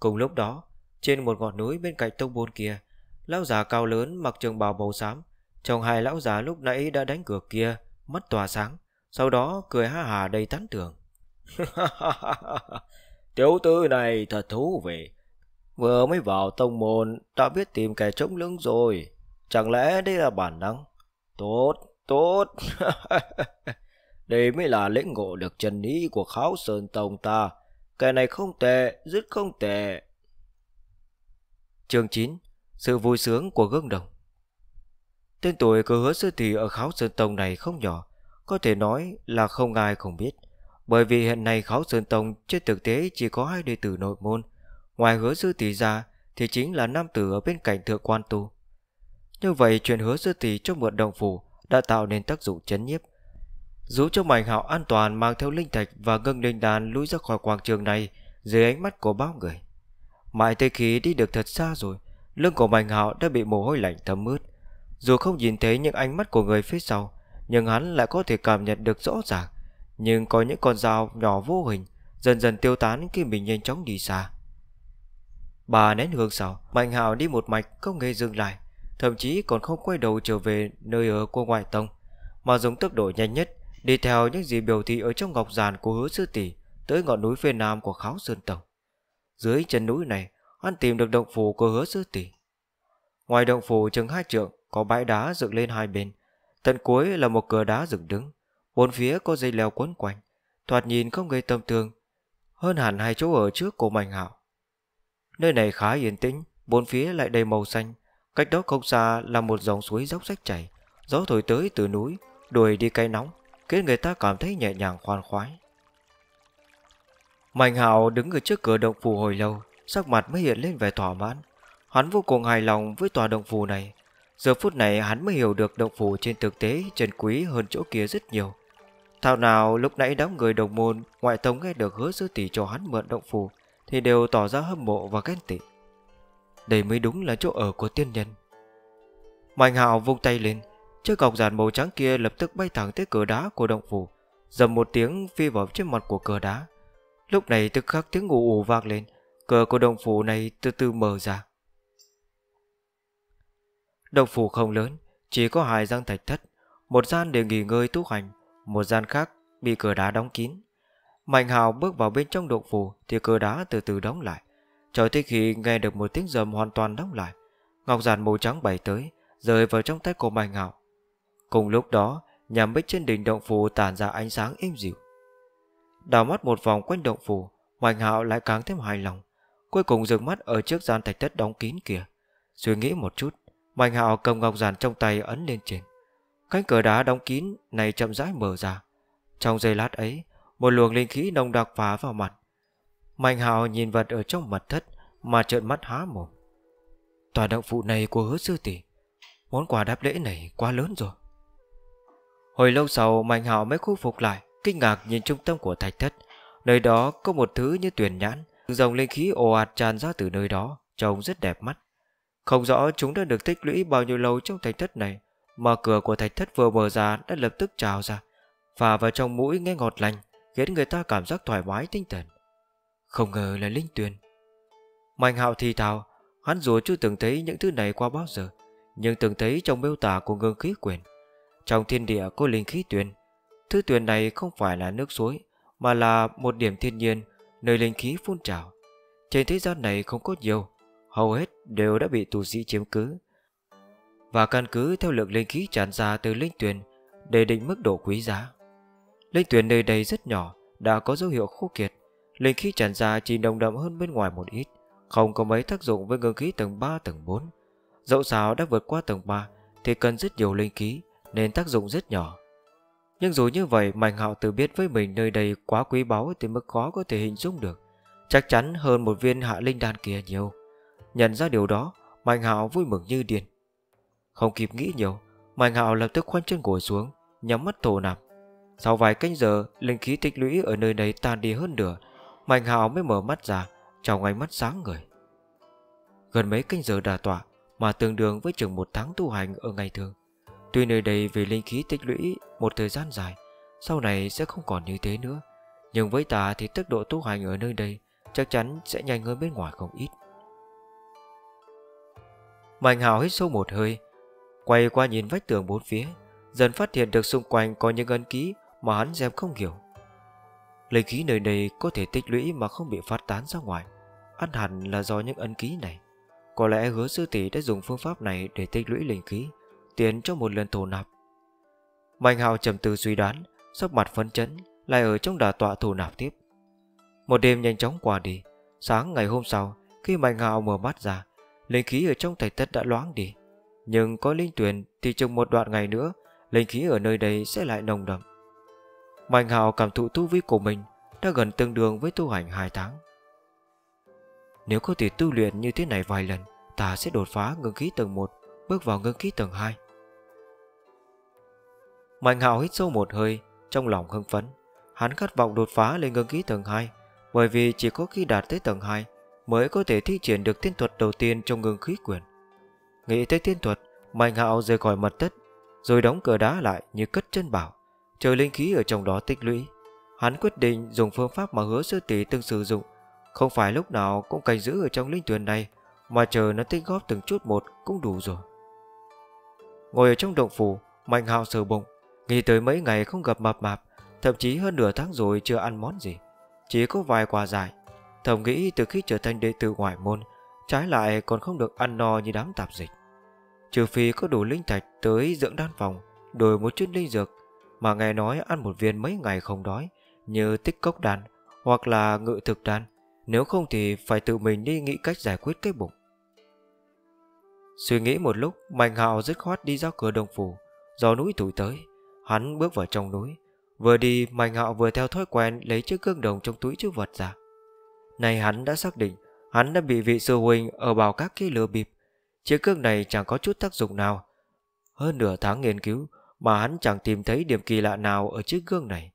Cùng lúc đó Trên một ngọn núi bên cạnh tông bôn kia Lão già cao lớn mặc trường bào màu xám Chồng hai lão già lúc nãy đã đánh cửa kia Mắt tỏa sáng Sau đó cười ha hà đầy tán tưởng Tiểu tư này thật thú vị Vừa mới vào tông môn đã biết tìm kẻ chống lưng rồi Chẳng lẽ đây là bản năng Tốt, tốt Đây mới là lĩnh ngộ được chân lý của kháo sơn tông ta. cái này không tệ, rất không tệ. Chương 9 Sự vui sướng của gương đồng Tên tuổi của hứa sư tỷ ở kháo sơn tông này không nhỏ, có thể nói là không ai không biết. Bởi vì hiện nay kháo sơn tông trên thực tế chỉ có hai đệ tử nội môn, ngoài hứa sư tỷ ra thì chính là nam tử ở bên cạnh thượng quan tu. Như vậy chuyện hứa sư tỷ cho mượn đồng phủ đã tạo nên tác dụng chấn nhiếp, Giúp cho Mạnh Hạo an toàn mang theo linh thạch và ngân linh đàn lùi ra khỏi quảng trường này dưới ánh mắt của bao người. Mãi tới khi đi được thật xa rồi, lưng của Mạnh Hạo đã bị mồ hôi lạnh thấm ướt. Dù không nhìn thấy những ánh mắt của người phía sau, nhưng hắn lại có thể cảm nhận được rõ ràng. Nhưng có những con dao nhỏ vô hình, dần dần tiêu tán khi mình nhanh chóng đi xa. Bà nén hương sau, Mạnh Hạo đi một mạch không hề dừng lại, thậm chí còn không quay đầu trở về nơi ở của ngoại tông, mà dùng tốc độ nhanh nhất Đi theo những gì biểu thị ở trong ngọc giàn của hứa sư tỷ tới ngọn núi phía nam của Kháo Sơn Tộc. Dưới chân núi này, hắn tìm được động phủ của hứa sư tỷ. Ngoài động phủ chừng hai trượng có bãi đá dựng lên hai bên, tận cuối là một cửa đá dựng đứng, bốn phía có dây leo quấn quanh, thoạt nhìn không gây tâm thương, hơn hẳn hai chỗ ở trước của mảnh Hạo. Nơi này khá yên tĩnh, bốn phía lại đầy màu xanh, cách đó không xa là một dòng suối dốc rách chảy, gió thổi tới từ núi, đuổi đi cay nóng, khiến người ta cảm thấy nhẹ nhàng khoan khoái. Mạnh Hạo đứng ở trước cửa động phủ hồi lâu, sắc mặt mới hiện lên vẻ thỏa mãn. Hắn vô cùng hài lòng với tòa động phủ này. Giờ phút này hắn mới hiểu được động phủ trên thực tế trần quý hơn chỗ kia rất nhiều. Thảo nào lúc nãy đám người đồng môn ngoại tông nghe được hứa sư tỷ cho hắn mượn động phủ thì đều tỏ ra hâm mộ và ghen tị. Đây mới đúng là chỗ ở của tiên nhân. Mạnh Hạo vung tay lên, Chiếc cọc giản màu trắng kia lập tức bay thẳng tới cửa đá của động phủ, dầm một tiếng phi vào trên mặt của cửa đá. Lúc này tức khắc tiếng ù ù vang lên, cửa của động phủ này từ từ mở ra. Động phủ không lớn, chỉ có hai gian thạch thất, một gian để nghỉ ngơi tu hành, một gian khác bị cửa đá đóng kín. Mạnh Hào bước vào bên trong động phủ thì cửa đá từ từ đóng lại. Cho tới khi nghe được một tiếng rầm hoàn toàn đóng lại, ngọc giản màu trắng bay tới, rơi vào trong tay của Mạnh Hào. Cùng lúc đó, nhà bích trên đỉnh động phủ tản ra ánh sáng êm dịu. Đào mắt một vòng quanh động phủ, Hoành Hạo lại càng thêm hài lòng. Cuối cùng dừng mắt ở trước gian thạch thất đóng kín kia. Suy nghĩ một chút, Hoành Hạo cầm ngọc giản trong tay ấn lên trên. Cánh cửa đá đóng kín này chậm rãi mở ra. Trong giây lát ấy, một luồng linh khí nồng đặc phá vào mặt. Mạnh Hạo nhìn vật ở trong mật thất mà trợn mắt há mồm. Tòa động phụ này của hứa sư tỷ, món quà đáp lễ này quá lớn rồi. Hồi lâu sau Mạnh Hạo mới khôi phục lại Kinh ngạc nhìn trung tâm của thạch thất Nơi đó có một thứ như tuyển nhãn Dòng linh khí ồ ạt tràn ra từ nơi đó Trông rất đẹp mắt Không rõ chúng đã được tích lũy bao nhiêu lâu trong thạch thất này mở cửa của thạch thất vừa mở ra Đã lập tức trào ra và vào trong mũi nghe ngọt lành Khiến người ta cảm giác thoải mái tinh thần Không ngờ là linh tuyền Mạnh hạo thì thào Hắn dù chưa từng thấy những thứ này qua bao giờ Nhưng từng thấy trong miêu tả của ngưng khí quyền trong thiên địa có linh khí tuyền Thứ tuyền này không phải là nước suối Mà là một điểm thiên nhiên Nơi linh khí phun trào Trên thế gian này không có nhiều Hầu hết đều đã bị tù sĩ chiếm cứ Và căn cứ theo lượng linh khí tràn ra từ linh tuyền Để định mức độ quý giá Linh tuyền nơi đây rất nhỏ Đã có dấu hiệu khô kiệt Linh khí tràn ra chỉ đồng đậm hơn bên ngoài một ít Không có mấy tác dụng với ngưng khí tầng 3 tầng 4 Dẫu sao đã vượt qua tầng 3 Thì cần rất nhiều linh khí nên tác dụng rất nhỏ. Nhưng dù như vậy, Mạnh Hạo tự biết với mình nơi đây quá quý báu thì mức khó có thể hình dung được. Chắc chắn hơn một viên hạ linh đan kia nhiều. Nhận ra điều đó, Mạnh Hạo vui mừng như điên. Không kịp nghĩ nhiều, Mạnh Hạo lập tức khoanh chân ngồi xuống, nhắm mắt thổ nạp. Sau vài canh giờ, linh khí tích lũy ở nơi đây tan đi hơn nửa, Mạnh Hạo mới mở mắt ra, trong ánh mắt sáng người. Gần mấy canh giờ đà tọa mà tương đương với chừng một tháng tu hành ở ngày thường. Tuy nơi đây về linh khí tích lũy một thời gian dài, sau này sẽ không còn như thế nữa. Nhưng với ta thì tốc độ tu hành ở nơi đây chắc chắn sẽ nhanh hơn bên ngoài không ít. Mạnh hào hít sâu một hơi, quay qua nhìn vách tường bốn phía, dần phát hiện được xung quanh có những ân ký mà hắn dèm không hiểu. Linh khí nơi đây có thể tích lũy mà không bị phát tán ra ngoài, ăn hẳn là do những ân ký này. Có lẽ hứa sư tỷ đã dùng phương pháp này để tích lũy linh khí, tiến trong một lần thổ nạp. Mạnh hào trầm tư suy đoán, sắc mặt phấn chấn, lại ở trong đà tọa thổ nạp tiếp. Một đêm nhanh chóng qua đi, sáng ngày hôm sau, khi Mạnh hào mở mắt ra, linh khí ở trong thạch thất đã loáng đi. Nhưng có linh tuyển thì chừng một đoạn ngày nữa, linh khí ở nơi đây sẽ lại nồng đậm. Mạnh hào cảm thụ tu vi của mình đã gần tương đương với tu hành hai tháng. Nếu có thể tu luyện như thế này vài lần, ta sẽ đột phá ngưng khí tầng 1, bước vào ngưng khí tầng 2. Mạnh hạo hít sâu một hơi Trong lòng hưng phấn Hắn khát vọng đột phá lên ngưng khí tầng 2 Bởi vì chỉ có khi đạt tới tầng 2 Mới có thể thi triển được tiên thuật đầu tiên trong ngưng khí quyền Nghĩ tới tiên thuật Mạnh hạo rời khỏi mật thất Rồi đóng cửa đá lại như cất chân bảo Chờ linh khí ở trong đó tích lũy Hắn quyết định dùng phương pháp mà hứa sư tỷ từng sử dụng Không phải lúc nào cũng canh giữ ở trong linh tuyền này Mà chờ nó tích góp từng chút một cũng đủ rồi Ngồi ở trong động phủ Mạnh hạo sờ bụng Nghĩ tới mấy ngày không gặp mập mạp, thậm chí hơn nửa tháng rồi chưa ăn món gì. Chỉ có vài quả giải. Thầm nghĩ từ khi trở thành đệ tử ngoại môn, trái lại còn không được ăn no như đám tạp dịch. Trừ phi có đủ linh thạch tới dưỡng đan phòng, đổi một chút linh dược, mà nghe nói ăn một viên mấy ngày không đói, như tích cốc đan hoặc là ngự thực đan. Nếu không thì phải tự mình đi nghĩ cách giải quyết cái bụng. Suy nghĩ một lúc, Mạnh Hạo dứt khoát đi ra cửa đồng phủ, gió núi thổi tới. Hắn bước vào trong núi Vừa đi Mạnh Hạo vừa theo thói quen Lấy chiếc gương đồng trong túi chữ vật ra Này hắn đã xác định Hắn đã bị vị sư huynh ở bảo các kia lừa bịp Chiếc gương này chẳng có chút tác dụng nào Hơn nửa tháng nghiên cứu Mà hắn chẳng tìm thấy điểm kỳ lạ nào Ở chiếc gương này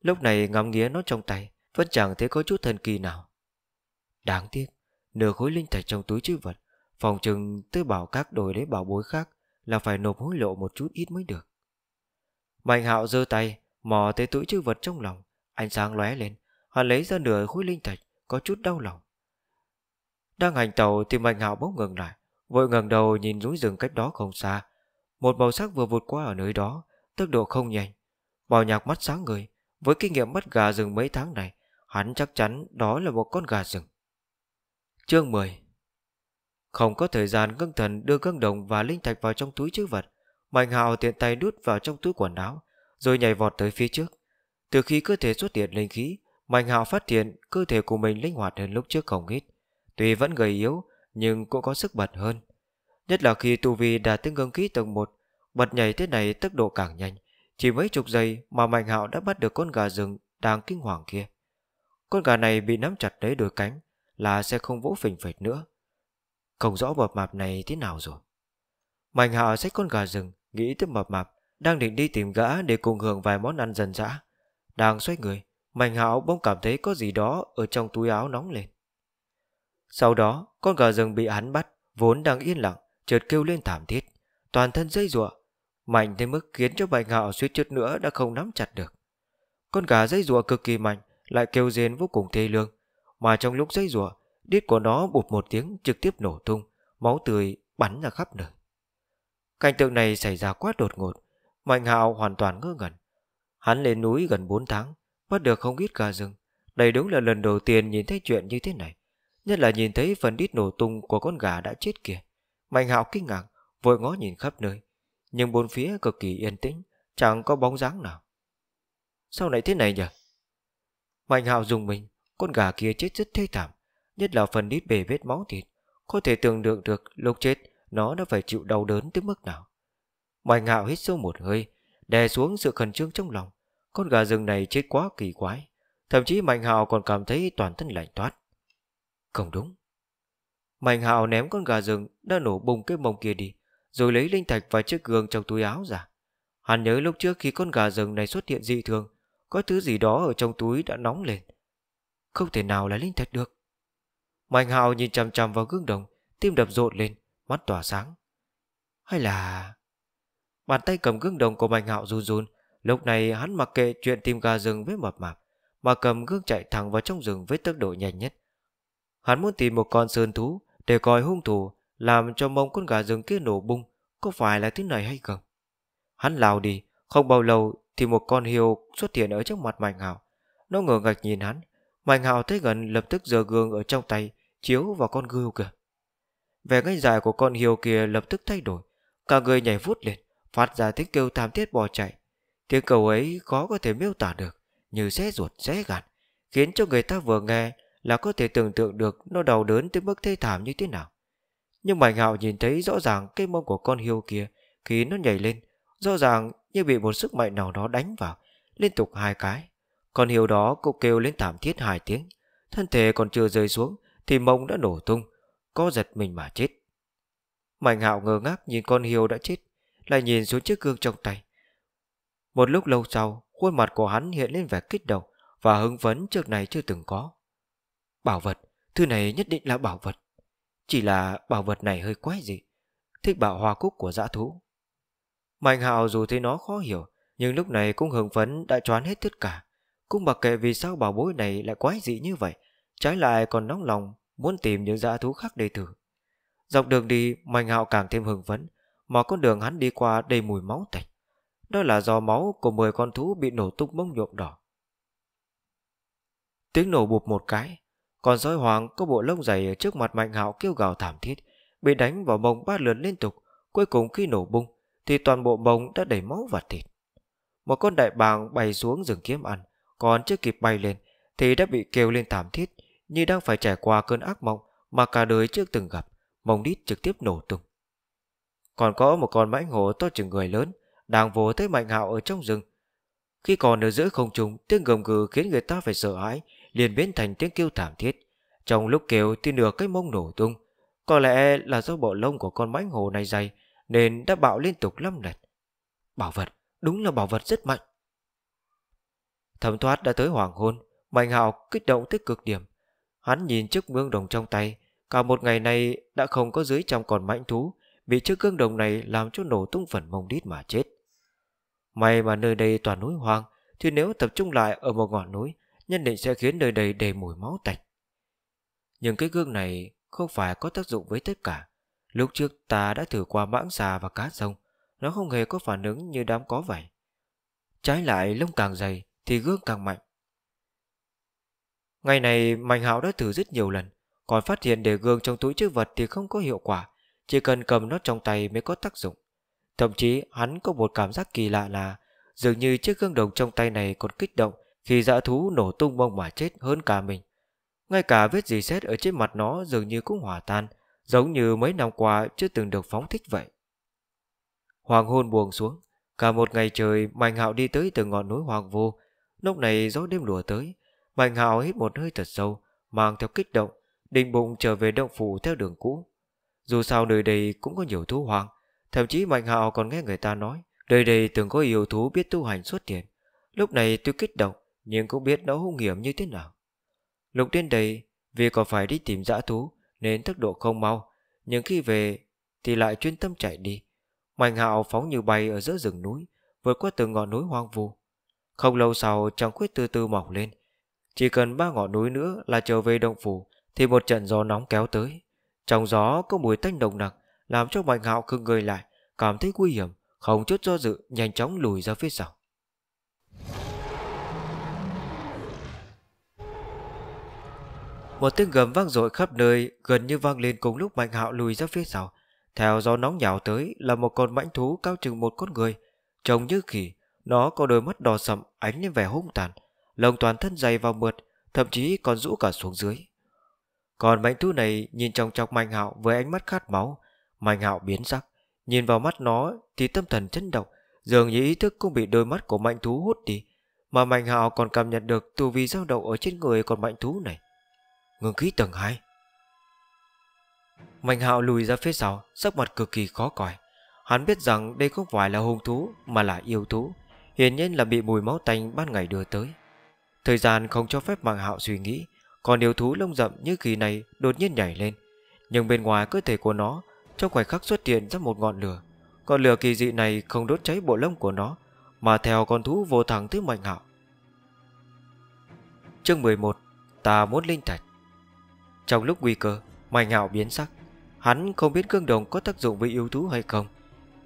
Lúc này ngắm nghía nó trong tay Vẫn chẳng thấy có chút thần kỳ nào Đáng tiếc Nửa khối linh thạch trong túi chữ vật Phòng chừng tới bảo các đổi lấy bảo bối khác Là phải nộp hối lộ một chút ít mới được Mạnh hạo giơ tay, mò tới túi chữ vật trong lòng, ánh sáng lóe lên, hắn lấy ra nửa khối linh thạch, có chút đau lòng. Đang hành tàu thì Mạnh hạo bỗng ngừng lại, vội ngẩng đầu nhìn núi rừng cách đó không xa. Một màu sắc vừa vụt qua ở nơi đó, tốc độ không nhanh. Bảo nhạc mắt sáng người, với kinh nghiệm bắt gà rừng mấy tháng này, hắn chắc chắn đó là một con gà rừng. Chương 10 Không có thời gian ngưng thần đưa gương đồng và linh thạch vào trong túi chữ vật, Mạnh hạo tiện tay đút vào trong túi quần áo, rồi nhảy vọt tới phía trước. Từ khi cơ thể xuất hiện linh khí, Mạnh hạo phát hiện cơ thể của mình linh hoạt hơn lúc trước không ít. Tuy vẫn gầy yếu, nhưng cũng có sức bật hơn. Nhất là khi tu vi đạt tới ngưng khí tầng 1, bật nhảy thế này tốc độ càng nhanh. Chỉ mấy chục giây mà Mạnh hạo đã bắt được con gà rừng đang kinh hoàng kia. Con gà này bị nắm chặt lấy đôi cánh là sẽ không vỗ phình phệt nữa. Không rõ bập mạp này thế nào rồi. Mạnh Hạ xách con gà rừng, nghĩ tới mập mạp, đang định đi tìm gã để cùng hưởng vài món ăn dần dã. Đang xoay người, Mạnh Hạo bỗng cảm thấy có gì đó ở trong túi áo nóng lên. Sau đó, con gà rừng bị hắn bắt, vốn đang yên lặng, chợt kêu lên thảm thiết, toàn thân dây rụa, mạnh tới mức khiến cho Mạnh Hạo suýt chút nữa đã không nắm chặt được. Con gà dây rụa cực kỳ mạnh, lại kêu rên vô cùng thê lương, mà trong lúc dây rụa, đít của nó bụp một tiếng trực tiếp nổ tung, máu tươi bắn ra khắp nơi. Cảnh tượng này xảy ra quá đột ngột, Mạnh Hạo hoàn toàn ngơ ngẩn. Hắn lên núi gần 4 tháng, bắt được không ít gà rừng. Đây đúng là lần đầu tiên nhìn thấy chuyện như thế này, nhất là nhìn thấy phần đít nổ tung của con gà đã chết kia. Mạnh Hạo kinh ngạc, vội ngó nhìn khắp nơi, nhưng bốn phía cực kỳ yên tĩnh, chẳng có bóng dáng nào. Sao lại thế này nhỉ? Mạnh Hạo dùng mình, con gà kia chết rất thê thảm, nhất là phần đít bể vết máu thịt, có thể tưởng tượng được lúc chết nó đã phải chịu đau đớn tới mức nào. Mạnh hạo hít sâu một hơi, đè xuống sự khẩn trương trong lòng. Con gà rừng này chết quá kỳ quái, thậm chí Mạnh hạo còn cảm thấy toàn thân lạnh toát. Không đúng. Mạnh hạo ném con gà rừng đã nổ bùng cái mông kia đi, rồi lấy linh thạch và chiếc gương trong túi áo ra. Hắn nhớ lúc trước khi con gà rừng này xuất hiện dị thường, có thứ gì đó ở trong túi đã nóng lên. Không thể nào là linh thạch được. Mạnh hạo nhìn chằm chằm vào gương đồng, tim đập rộn lên mắt tỏa sáng. Hay là... Bàn tay cầm gương đồng của Bành Hạo run run, lúc này hắn mặc kệ chuyện tìm gà rừng với mập mạp, mà cầm gương chạy thẳng vào trong rừng với tốc độ nhanh nhất. Hắn muốn tìm một con sơn thú để coi hung thủ làm cho mông con gà rừng kia nổ bung, có phải là thứ này hay không? Hắn lao đi, không bao lâu thì một con hiêu xuất hiện ở trước mặt Mạnh Hạo. Nó ngờ ngạch nhìn hắn, Mạnh Hạo tới gần lập tức giơ gương ở trong tay chiếu vào con gươm kìa. Vẻ ngay dài của con hiêu kia lập tức thay đổi Cả người nhảy vút lên Phát ra tiếng kêu thảm thiết bò chạy Tiếng cầu ấy khó có thể miêu tả được Như xé ruột xé gạt Khiến cho người ta vừa nghe Là có thể tưởng tượng được nó đau đớn tới mức thê thảm như thế nào Nhưng Bành Hạo nhìn thấy rõ ràng Cái mông của con hiêu kia Khi nó nhảy lên Rõ ràng như bị một sức mạnh nào đó đánh vào Liên tục hai cái Con hiêu đó cũng kêu lên thảm thiết hai tiếng Thân thể còn chưa rơi xuống Thì mông đã nổ tung có giật mình mà chết. Mạnh hạo ngơ ngác nhìn con hiêu đã chết, lại nhìn xuống chiếc gương trong tay. Một lúc lâu sau, khuôn mặt của hắn hiện lên vẻ kích động và hứng phấn trước này chưa từng có. Bảo vật, thứ này nhất định là bảo vật. Chỉ là bảo vật này hơi quái gì, thích bảo hoa cúc của dã thú. Mạnh hạo dù thấy nó khó hiểu, nhưng lúc này cũng hưng phấn đã choán hết tất cả. Cũng mặc kệ vì sao bảo bối này lại quái dị như vậy, trái lại còn nóng lòng muốn tìm những dã thú khác để thử. Dọc đường đi, Mạnh Hạo càng thêm hưng phấn, mà con đường hắn đi qua đầy mùi máu tạch. Đó là do máu của 10 con thú bị nổ tung mông nhuộm đỏ. Tiếng nổ bụp một cái, con sói hoàng có bộ lông dày trước mặt Mạnh Hạo kêu gào thảm thiết, bị đánh vào mông ba lượt liên tục, cuối cùng khi nổ bung thì toàn bộ mông đã đầy máu và thịt. Một con đại bàng bay xuống rừng kiếm ăn, còn chưa kịp bay lên thì đã bị kêu lên thảm thiết, như đang phải trải qua cơn ác mộng mà cả đời chưa từng gặp, mông đít trực tiếp nổ tung. Còn có một con mãnh hổ to chừng người lớn, đang vồ tới mạnh hạo ở trong rừng. Khi còn ở giữa không trung, tiếng gầm gừ khiến người ta phải sợ hãi, liền biến thành tiếng kêu thảm thiết. Trong lúc kêu thì nửa cái mông nổ tung, có lẽ là do bộ lông của con mãnh hổ này dày nên đã bạo liên tục lăm lật. Bảo vật, đúng là bảo vật rất mạnh. Thẩm thoát đã tới hoàng hôn, mạnh hạo kích động tới cực điểm, Hắn nhìn chiếc gương đồng trong tay, cả một ngày nay đã không có dưới trong còn mãnh thú, bị chiếc gương đồng này làm cho nổ tung phần mông đít mà chết. May mà nơi đây toàn núi hoang, thì nếu tập trung lại ở một ngọn núi, nhân định sẽ khiến nơi đây đầy mùi máu tạch. Nhưng cái gương này không phải có tác dụng với tất cả. Lúc trước ta đã thử qua mãng xà và cá sông, nó không hề có phản ứng như đám có vậy. Trái lại lông càng dày thì gương càng mạnh, Ngày này Mạnh Hạo đã thử rất nhiều lần, còn phát hiện để gương trong túi chữ vật thì không có hiệu quả, chỉ cần cầm nó trong tay mới có tác dụng. Thậm chí hắn có một cảm giác kỳ lạ là dường như chiếc gương đồng trong tay này còn kích động khi dã thú nổ tung bông mà chết hơn cả mình. Ngay cả vết gì xét ở trên mặt nó dường như cũng hòa tan, giống như mấy năm qua chưa từng được phóng thích vậy. Hoàng hôn buồn xuống, cả một ngày trời Mạnh Hạo đi tới từ ngọn núi Hoàng Vô, lúc này gió đêm lùa tới, Mạnh hào hít một hơi thật sâu, mang theo kích động, định bụng trở về động phủ theo đường cũ. Dù sao nơi đây cũng có nhiều thú hoang, thậm chí Mạnh hào còn nghe người ta nói, nơi đây từng có yêu thú biết tu hành xuất hiện. Lúc này tôi kích động, nhưng cũng biết nó hung hiểm như thế nào. Lúc đến đây, vì còn phải đi tìm dã thú, nên tốc độ không mau, nhưng khi về thì lại chuyên tâm chạy đi. Mạnh hạo phóng như bay ở giữa rừng núi, vượt qua từng ngọn núi hoang vu. Không lâu sau trăng khuyết từ từ mọc lên, chỉ cần ba ngọn núi nữa là trở về Đông Phủ Thì một trận gió nóng kéo tới Trong gió có mùi tanh đồng nặc Làm cho Mạnh Hạo khưng người lại Cảm thấy nguy hiểm Không chút do dự nhanh chóng lùi ra phía sau Một tiếng gầm vang dội khắp nơi Gần như vang lên cùng lúc Mạnh Hạo lùi ra phía sau Theo gió nóng nhào tới Là một con mãnh thú cao chừng một con người Trông như khỉ Nó có đôi mắt đỏ sậm ánh lên vẻ hung tàn lông toàn thân dày vào mượt, thậm chí còn rũ cả xuống dưới. Còn mãnh thú này nhìn trong chọc Mạnh Hạo với ánh mắt khát máu, Mạnh Hạo biến sắc, nhìn vào mắt nó thì tâm thần chấn động, dường như ý thức cũng bị đôi mắt của mạnh thú hút đi, mà Mạnh Hạo còn cảm nhận được tu vi dao động ở trên người còn mạnh thú này. Ngừng khí tầng hai. Mạnh Hạo lùi ra phía sau, sắc mặt cực kỳ khó coi. Hắn biết rằng đây không phải là hung thú mà là yêu thú, hiển nhiên là bị mùi máu tanh ban ngày đưa tới. Thời gian không cho phép mạng hạo suy nghĩ Còn điều thú lông rậm như kỳ này đột nhiên nhảy lên Nhưng bên ngoài cơ thể của nó Trong khoảnh khắc xuất hiện ra một ngọn lửa Ngọn lửa kỳ dị này không đốt cháy bộ lông của nó Mà theo con thú vô thẳng tới mạnh hạo Chương 11 Ta muốn linh thạch Trong lúc nguy cơ Mạnh hạo biến sắc Hắn không biết gương đồng có tác dụng với yêu thú hay không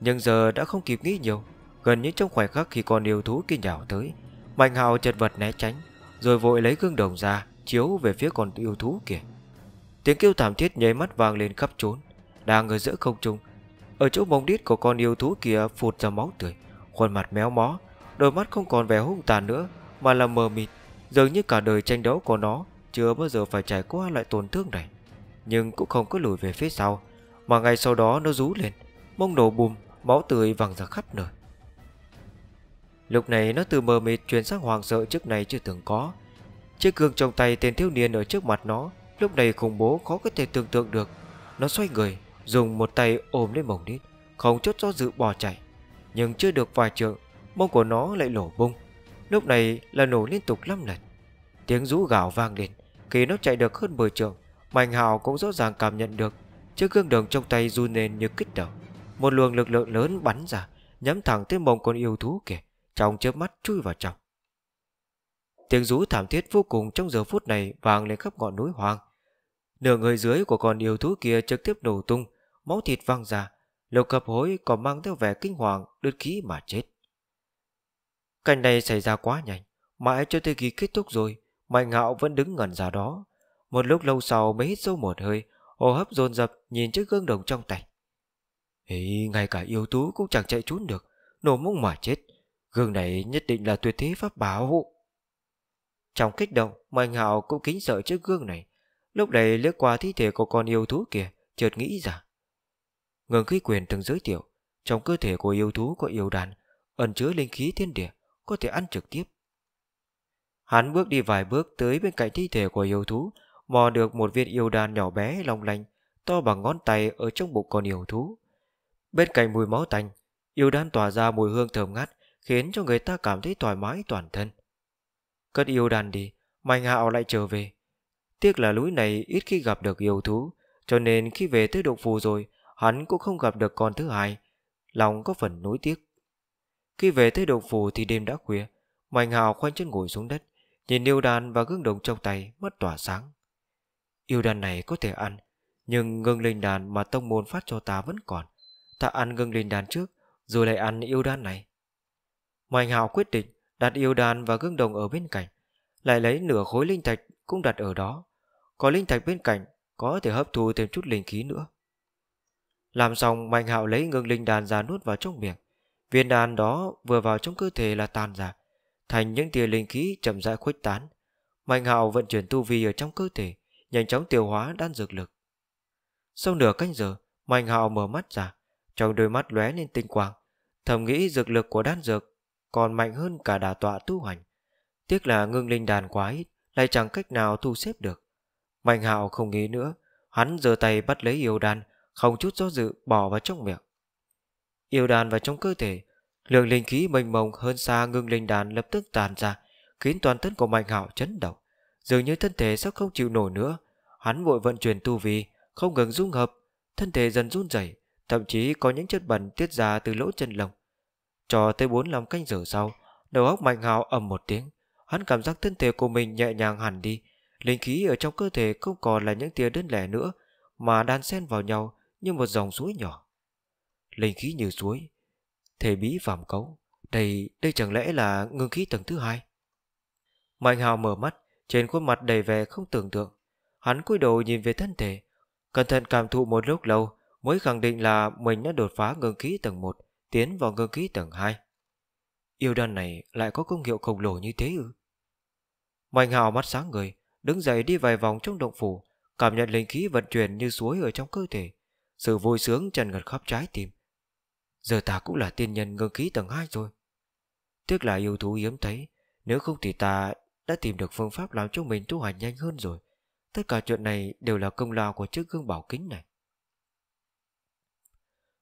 Nhưng giờ đã không kịp nghĩ nhiều Gần như trong khoảnh khắc khi con yêu thú kia nhào tới Mạnh hạo chật vật né tránh rồi vội lấy gương đồng ra, chiếu về phía con yêu thú kia. Tiếng kêu thảm thiết nháy mắt vang lên khắp trốn, đang ở giữa không trung. Ở chỗ mông đít của con yêu thú kia phụt ra máu tươi, khuôn mặt méo mó, đôi mắt không còn vẻ hung tàn nữa mà là mờ mịt, dường như cả đời tranh đấu của nó chưa bao giờ phải trải qua loại tổn thương này. Nhưng cũng không có lùi về phía sau, mà ngay sau đó nó rú lên, mông đổ bùm, máu tươi vàng ra khắp nơi. Lúc này nó từ mờ mịt chuyển sang hoàng sợ trước này chưa từng có. Chiếc gương trong tay tên thiếu niên ở trước mặt nó lúc này khủng bố khó có thể tưởng tượng được. Nó xoay người, dùng một tay ôm lên mông nít, không chút do dự bỏ chạy. Nhưng chưa được vài trượng, mông của nó lại lổ bung. Lúc này là nổ liên tục lăm lần. Tiếng rú gạo vang lên, khi nó chạy được hơn 10 trượng, Mạnh Hào cũng rõ ràng cảm nhận được chiếc gương đồng trong tay run lên như kích động. Một luồng lực lượng lớn bắn ra, nhắm thẳng tới mông con yêu thú kìa trong chớp mắt chui vào trong. Tiếng rú thảm thiết vô cùng trong giờ phút này vang lên khắp ngọn núi hoang. Nửa người dưới của con yêu thú kia trực tiếp nổ tung, máu thịt văng ra, lục cập hối còn mang theo vẻ kinh hoàng, đứt khí mà chết. Cảnh này xảy ra quá nhanh, mãi cho tới khi kết thúc rồi, Mạnh ngạo vẫn đứng ngẩn ra đó. Một lúc lâu sau mới hít sâu một hơi, hô hấp dồn dập nhìn chiếc gương đồng trong tay. Ý, ngay cả yêu tú cũng chẳng chạy trốn được, nổ mông mà chết. Gương này nhất định là tuyệt thế pháp bảo Trong kích động Mạnh hạo cũng kính sợ trước gương này Lúc này lướt qua thi thể của con yêu thú kia Chợt nghĩ rằng Ngừng khí quyền từng giới thiệu Trong cơ thể của yêu thú có yêu đàn Ẩn chứa linh khí thiên địa Có thể ăn trực tiếp Hắn bước đi vài bước tới bên cạnh thi thể của yêu thú Mò được một viên yêu đàn nhỏ bé long lanh To bằng ngón tay ở trong bụng con yêu thú Bên cạnh mùi máu tanh Yêu đan tỏa ra mùi hương thơm ngát khiến cho người ta cảm thấy thoải mái toàn thân. Cất yêu đàn đi, Mạnh Hạo lại trở về. Tiếc là núi này ít khi gặp được yêu thú, cho nên khi về tới động phù rồi, hắn cũng không gặp được con thứ hai, lòng có phần nối tiếc. Khi về tới động phù thì đêm đã khuya, Mạnh Hạo khoanh chân ngồi xuống đất, nhìn yêu đàn và gương đồng trong tay mất tỏa sáng. Yêu đàn này có thể ăn, nhưng ngưng linh đàn mà tông môn phát cho ta vẫn còn. Ta ăn ngưng linh đàn trước, rồi lại ăn yêu đàn này. Mạnh Hạo quyết định đặt yêu đàn và gương đồng ở bên cạnh, lại lấy nửa khối linh thạch cũng đặt ở đó. Có linh thạch bên cạnh có thể hấp thu thêm chút linh khí nữa. Làm xong, Mạnh Hạo lấy ngưng linh đàn ra nuốt vào trong miệng. Viên đàn đó vừa vào trong cơ thể là tan ra, thành những tia linh khí chậm rãi khuếch tán. Mạnh Hạo vận chuyển tu vi ở trong cơ thể, nhanh chóng tiêu hóa đan dược lực. Sau nửa canh giờ, Mạnh Hạo mở mắt ra, trong đôi mắt lóe lên tinh quang, thầm nghĩ dược lực của đan dược còn mạnh hơn cả đà tọa tu hành. Tiếc là ngưng linh đàn quá ít, lại chẳng cách nào thu xếp được. Mạnh hạo không nghĩ nữa, hắn giơ tay bắt lấy yêu đan, không chút do dự bỏ vào trong miệng. Yêu đan vào trong cơ thể, lượng linh khí mênh mông hơn xa ngưng linh đàn lập tức tàn ra, khiến toàn thân của Mạnh Hạo chấn động, dường như thân thể sắp không chịu nổi nữa. Hắn vội vận chuyển tu vi, không ngừng dung hợp, thân thể dần run rẩy, thậm chí có những chất bẩn tiết ra từ lỗ chân lông. Cho tới 45 canh giờ sau, đầu óc mạnh hào ầm một tiếng, hắn cảm giác thân thể của mình nhẹ nhàng hẳn đi, linh khí ở trong cơ thể không còn là những tia đơn lẻ nữa, mà đan xen vào nhau như một dòng suối nhỏ. Linh khí như suối, thể bí vàm cấu, đây, đây chẳng lẽ là ngưng khí tầng thứ hai? Mạnh hào mở mắt, trên khuôn mặt đầy vẻ không tưởng tượng. Hắn cúi đầu nhìn về thân thể, cẩn thận cảm thụ một lúc lâu mới khẳng định là mình đã đột phá ngưng khí tầng 1 tiến vào ngư ký tầng 2. Yêu đan này lại có công hiệu khổng lồ như thế ư? Mạnh hào mắt sáng người, đứng dậy đi vài vòng trong động phủ, cảm nhận linh khí vận chuyển như suối ở trong cơ thể. Sự vui sướng trần ngật khắp trái tim. Giờ ta cũng là tiên nhân ngư ký tầng 2 rồi. Tiếc là yêu thú hiếm thấy, nếu không thì ta đã tìm được phương pháp làm cho mình tu hành nhanh hơn rồi. Tất cả chuyện này đều là công lao của chiếc gương bảo kính này.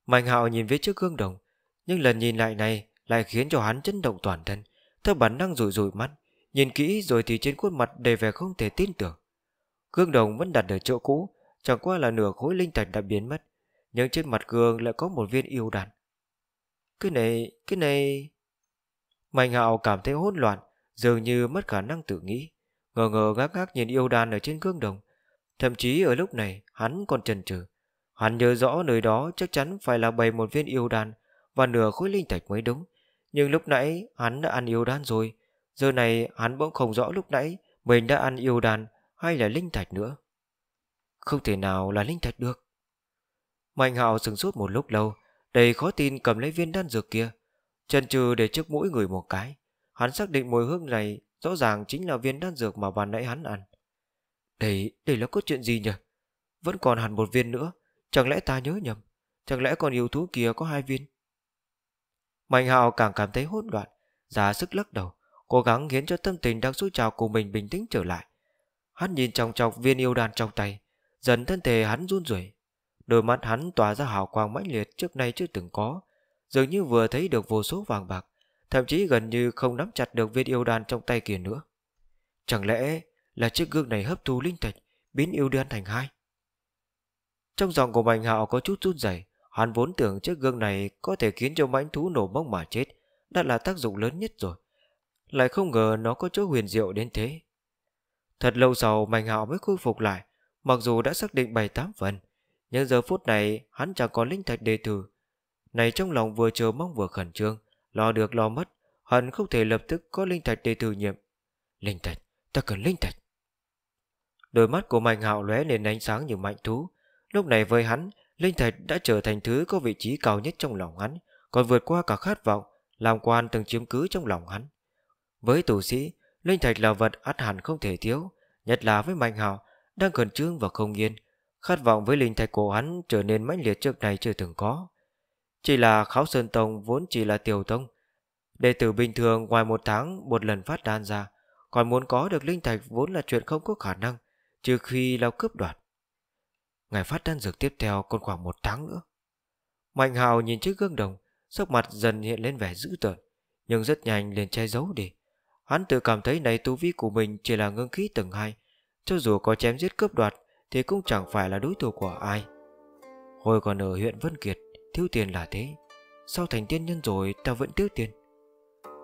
Mạnh hạo nhìn về chiếc gương đồng, nhưng lần nhìn lại này lại khiến cho hắn chấn động toàn thân. Theo bản năng rủi rủi mắt, nhìn kỹ rồi thì trên khuôn mặt đầy vẻ không thể tin tưởng. Gương đồng vẫn đặt ở chỗ cũ, chẳng qua là nửa khối linh thạch đã biến mất. Nhưng trên mặt gương lại có một viên yêu đàn. Cái này, cái này... Mạnh hạo cảm thấy hỗn loạn, dường như mất khả năng tự nghĩ. Ngờ ngờ ngác ngác nhìn yêu đàn ở trên gương đồng. Thậm chí ở lúc này, hắn còn chần chừ Hắn nhớ rõ nơi đó chắc chắn phải là bày một viên yêu đàn và nửa khối linh thạch mới đúng. Nhưng lúc nãy hắn đã ăn yêu đan rồi, giờ này hắn bỗng không rõ lúc nãy mình đã ăn yêu đan hay là linh thạch nữa. Không thể nào là linh thạch được. Mạnh hạo sừng sốt một lúc lâu, đầy khó tin cầm lấy viên đan dược kia. Chân trừ để trước mũi người một cái, hắn xác định mùi hương này rõ ràng chính là viên đan dược mà bàn nãy hắn ăn. Đây, đây là có chuyện gì nhỉ? Vẫn còn hẳn một viên nữa, chẳng lẽ ta nhớ nhầm? Chẳng lẽ còn yêu thú kia có hai viên? Mạnh hạo càng cảm thấy hỗn loạn, ra sức lắc đầu, cố gắng khiến cho tâm tình đang sôi trào của mình bình tĩnh trở lại. Hắn nhìn trong chọc viên yêu đan trong tay, dần thân thể hắn run rẩy. Đôi mắt hắn tỏa ra hào quang mãnh liệt trước nay chưa từng có, dường như vừa thấy được vô số vàng bạc, thậm chí gần như không nắm chặt được viên yêu đan trong tay kia nữa. Chẳng lẽ là chiếc gương này hấp thu linh thạch, biến yêu đan thành hai? Trong giọng của Mạnh Hạo có chút run rẩy, Hắn vốn tưởng chiếc gương này có thể khiến cho mãnh thú nổ mông mà chết, đã là tác dụng lớn nhất rồi. Lại không ngờ nó có chỗ huyền diệu đến thế. Thật lâu sau Mạnh Hạo mới khôi phục lại, mặc dù đã xác định bảy tám phần, nhưng giờ phút này hắn chẳng có linh thạch đề thử. Này trong lòng vừa chờ mong vừa khẩn trương, lo được lo mất, hắn không thể lập tức có linh thạch đề thử nhiệm. Linh thạch, ta cần linh thạch. Đôi mắt của Mạnh Hạo lóe lên ánh sáng như mạnh thú, lúc này với hắn Linh Thạch đã trở thành thứ có vị trí cao nhất trong lòng hắn, còn vượt qua cả khát vọng, làm quan từng chiếm cứ trong lòng hắn. Với tù sĩ, Linh Thạch là vật át hẳn không thể thiếu, nhất là với Mạnh Hào, đang khẩn trương và không yên. Khát vọng với Linh Thạch của hắn trở nên mãnh liệt trước này chưa từng có. Chỉ là Kháo Sơn Tông vốn chỉ là tiểu tông. Đệ tử bình thường ngoài một tháng một lần phát đan ra, còn muốn có được Linh Thạch vốn là chuyện không có khả năng, trừ khi là cướp đoạt. Ngày phát đan dược tiếp theo còn khoảng một tháng nữa Mạnh hào nhìn chiếc gương đồng Sắc mặt dần hiện lên vẻ dữ tợn Nhưng rất nhanh liền che giấu đi Hắn tự cảm thấy này tu vi của mình Chỉ là ngưng khí tầng hai Cho dù có chém giết cướp đoạt Thì cũng chẳng phải là đối thủ của ai Hồi còn ở huyện Vân Kiệt Thiếu tiền là thế Sau thành tiên nhân rồi ta vẫn thiếu tiền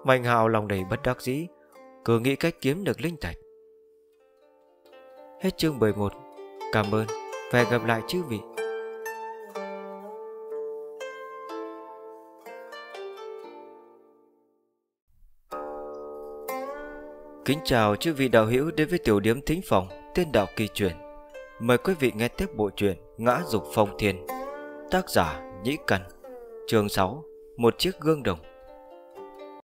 Mạnh hào lòng đầy bất đắc dĩ Cứ nghĩ cách kiếm được linh thạch Hết chương 11 Cảm ơn và gặp lại chư vị. Kính chào chư vị đạo hữu đến với tiểu điểm thính phòng tiên đạo kỳ truyền. Mời quý vị nghe tiếp bộ truyện Ngã Dục Phong Thiên, tác giả Nhĩ Cần, trường 6, một chiếc gương đồng.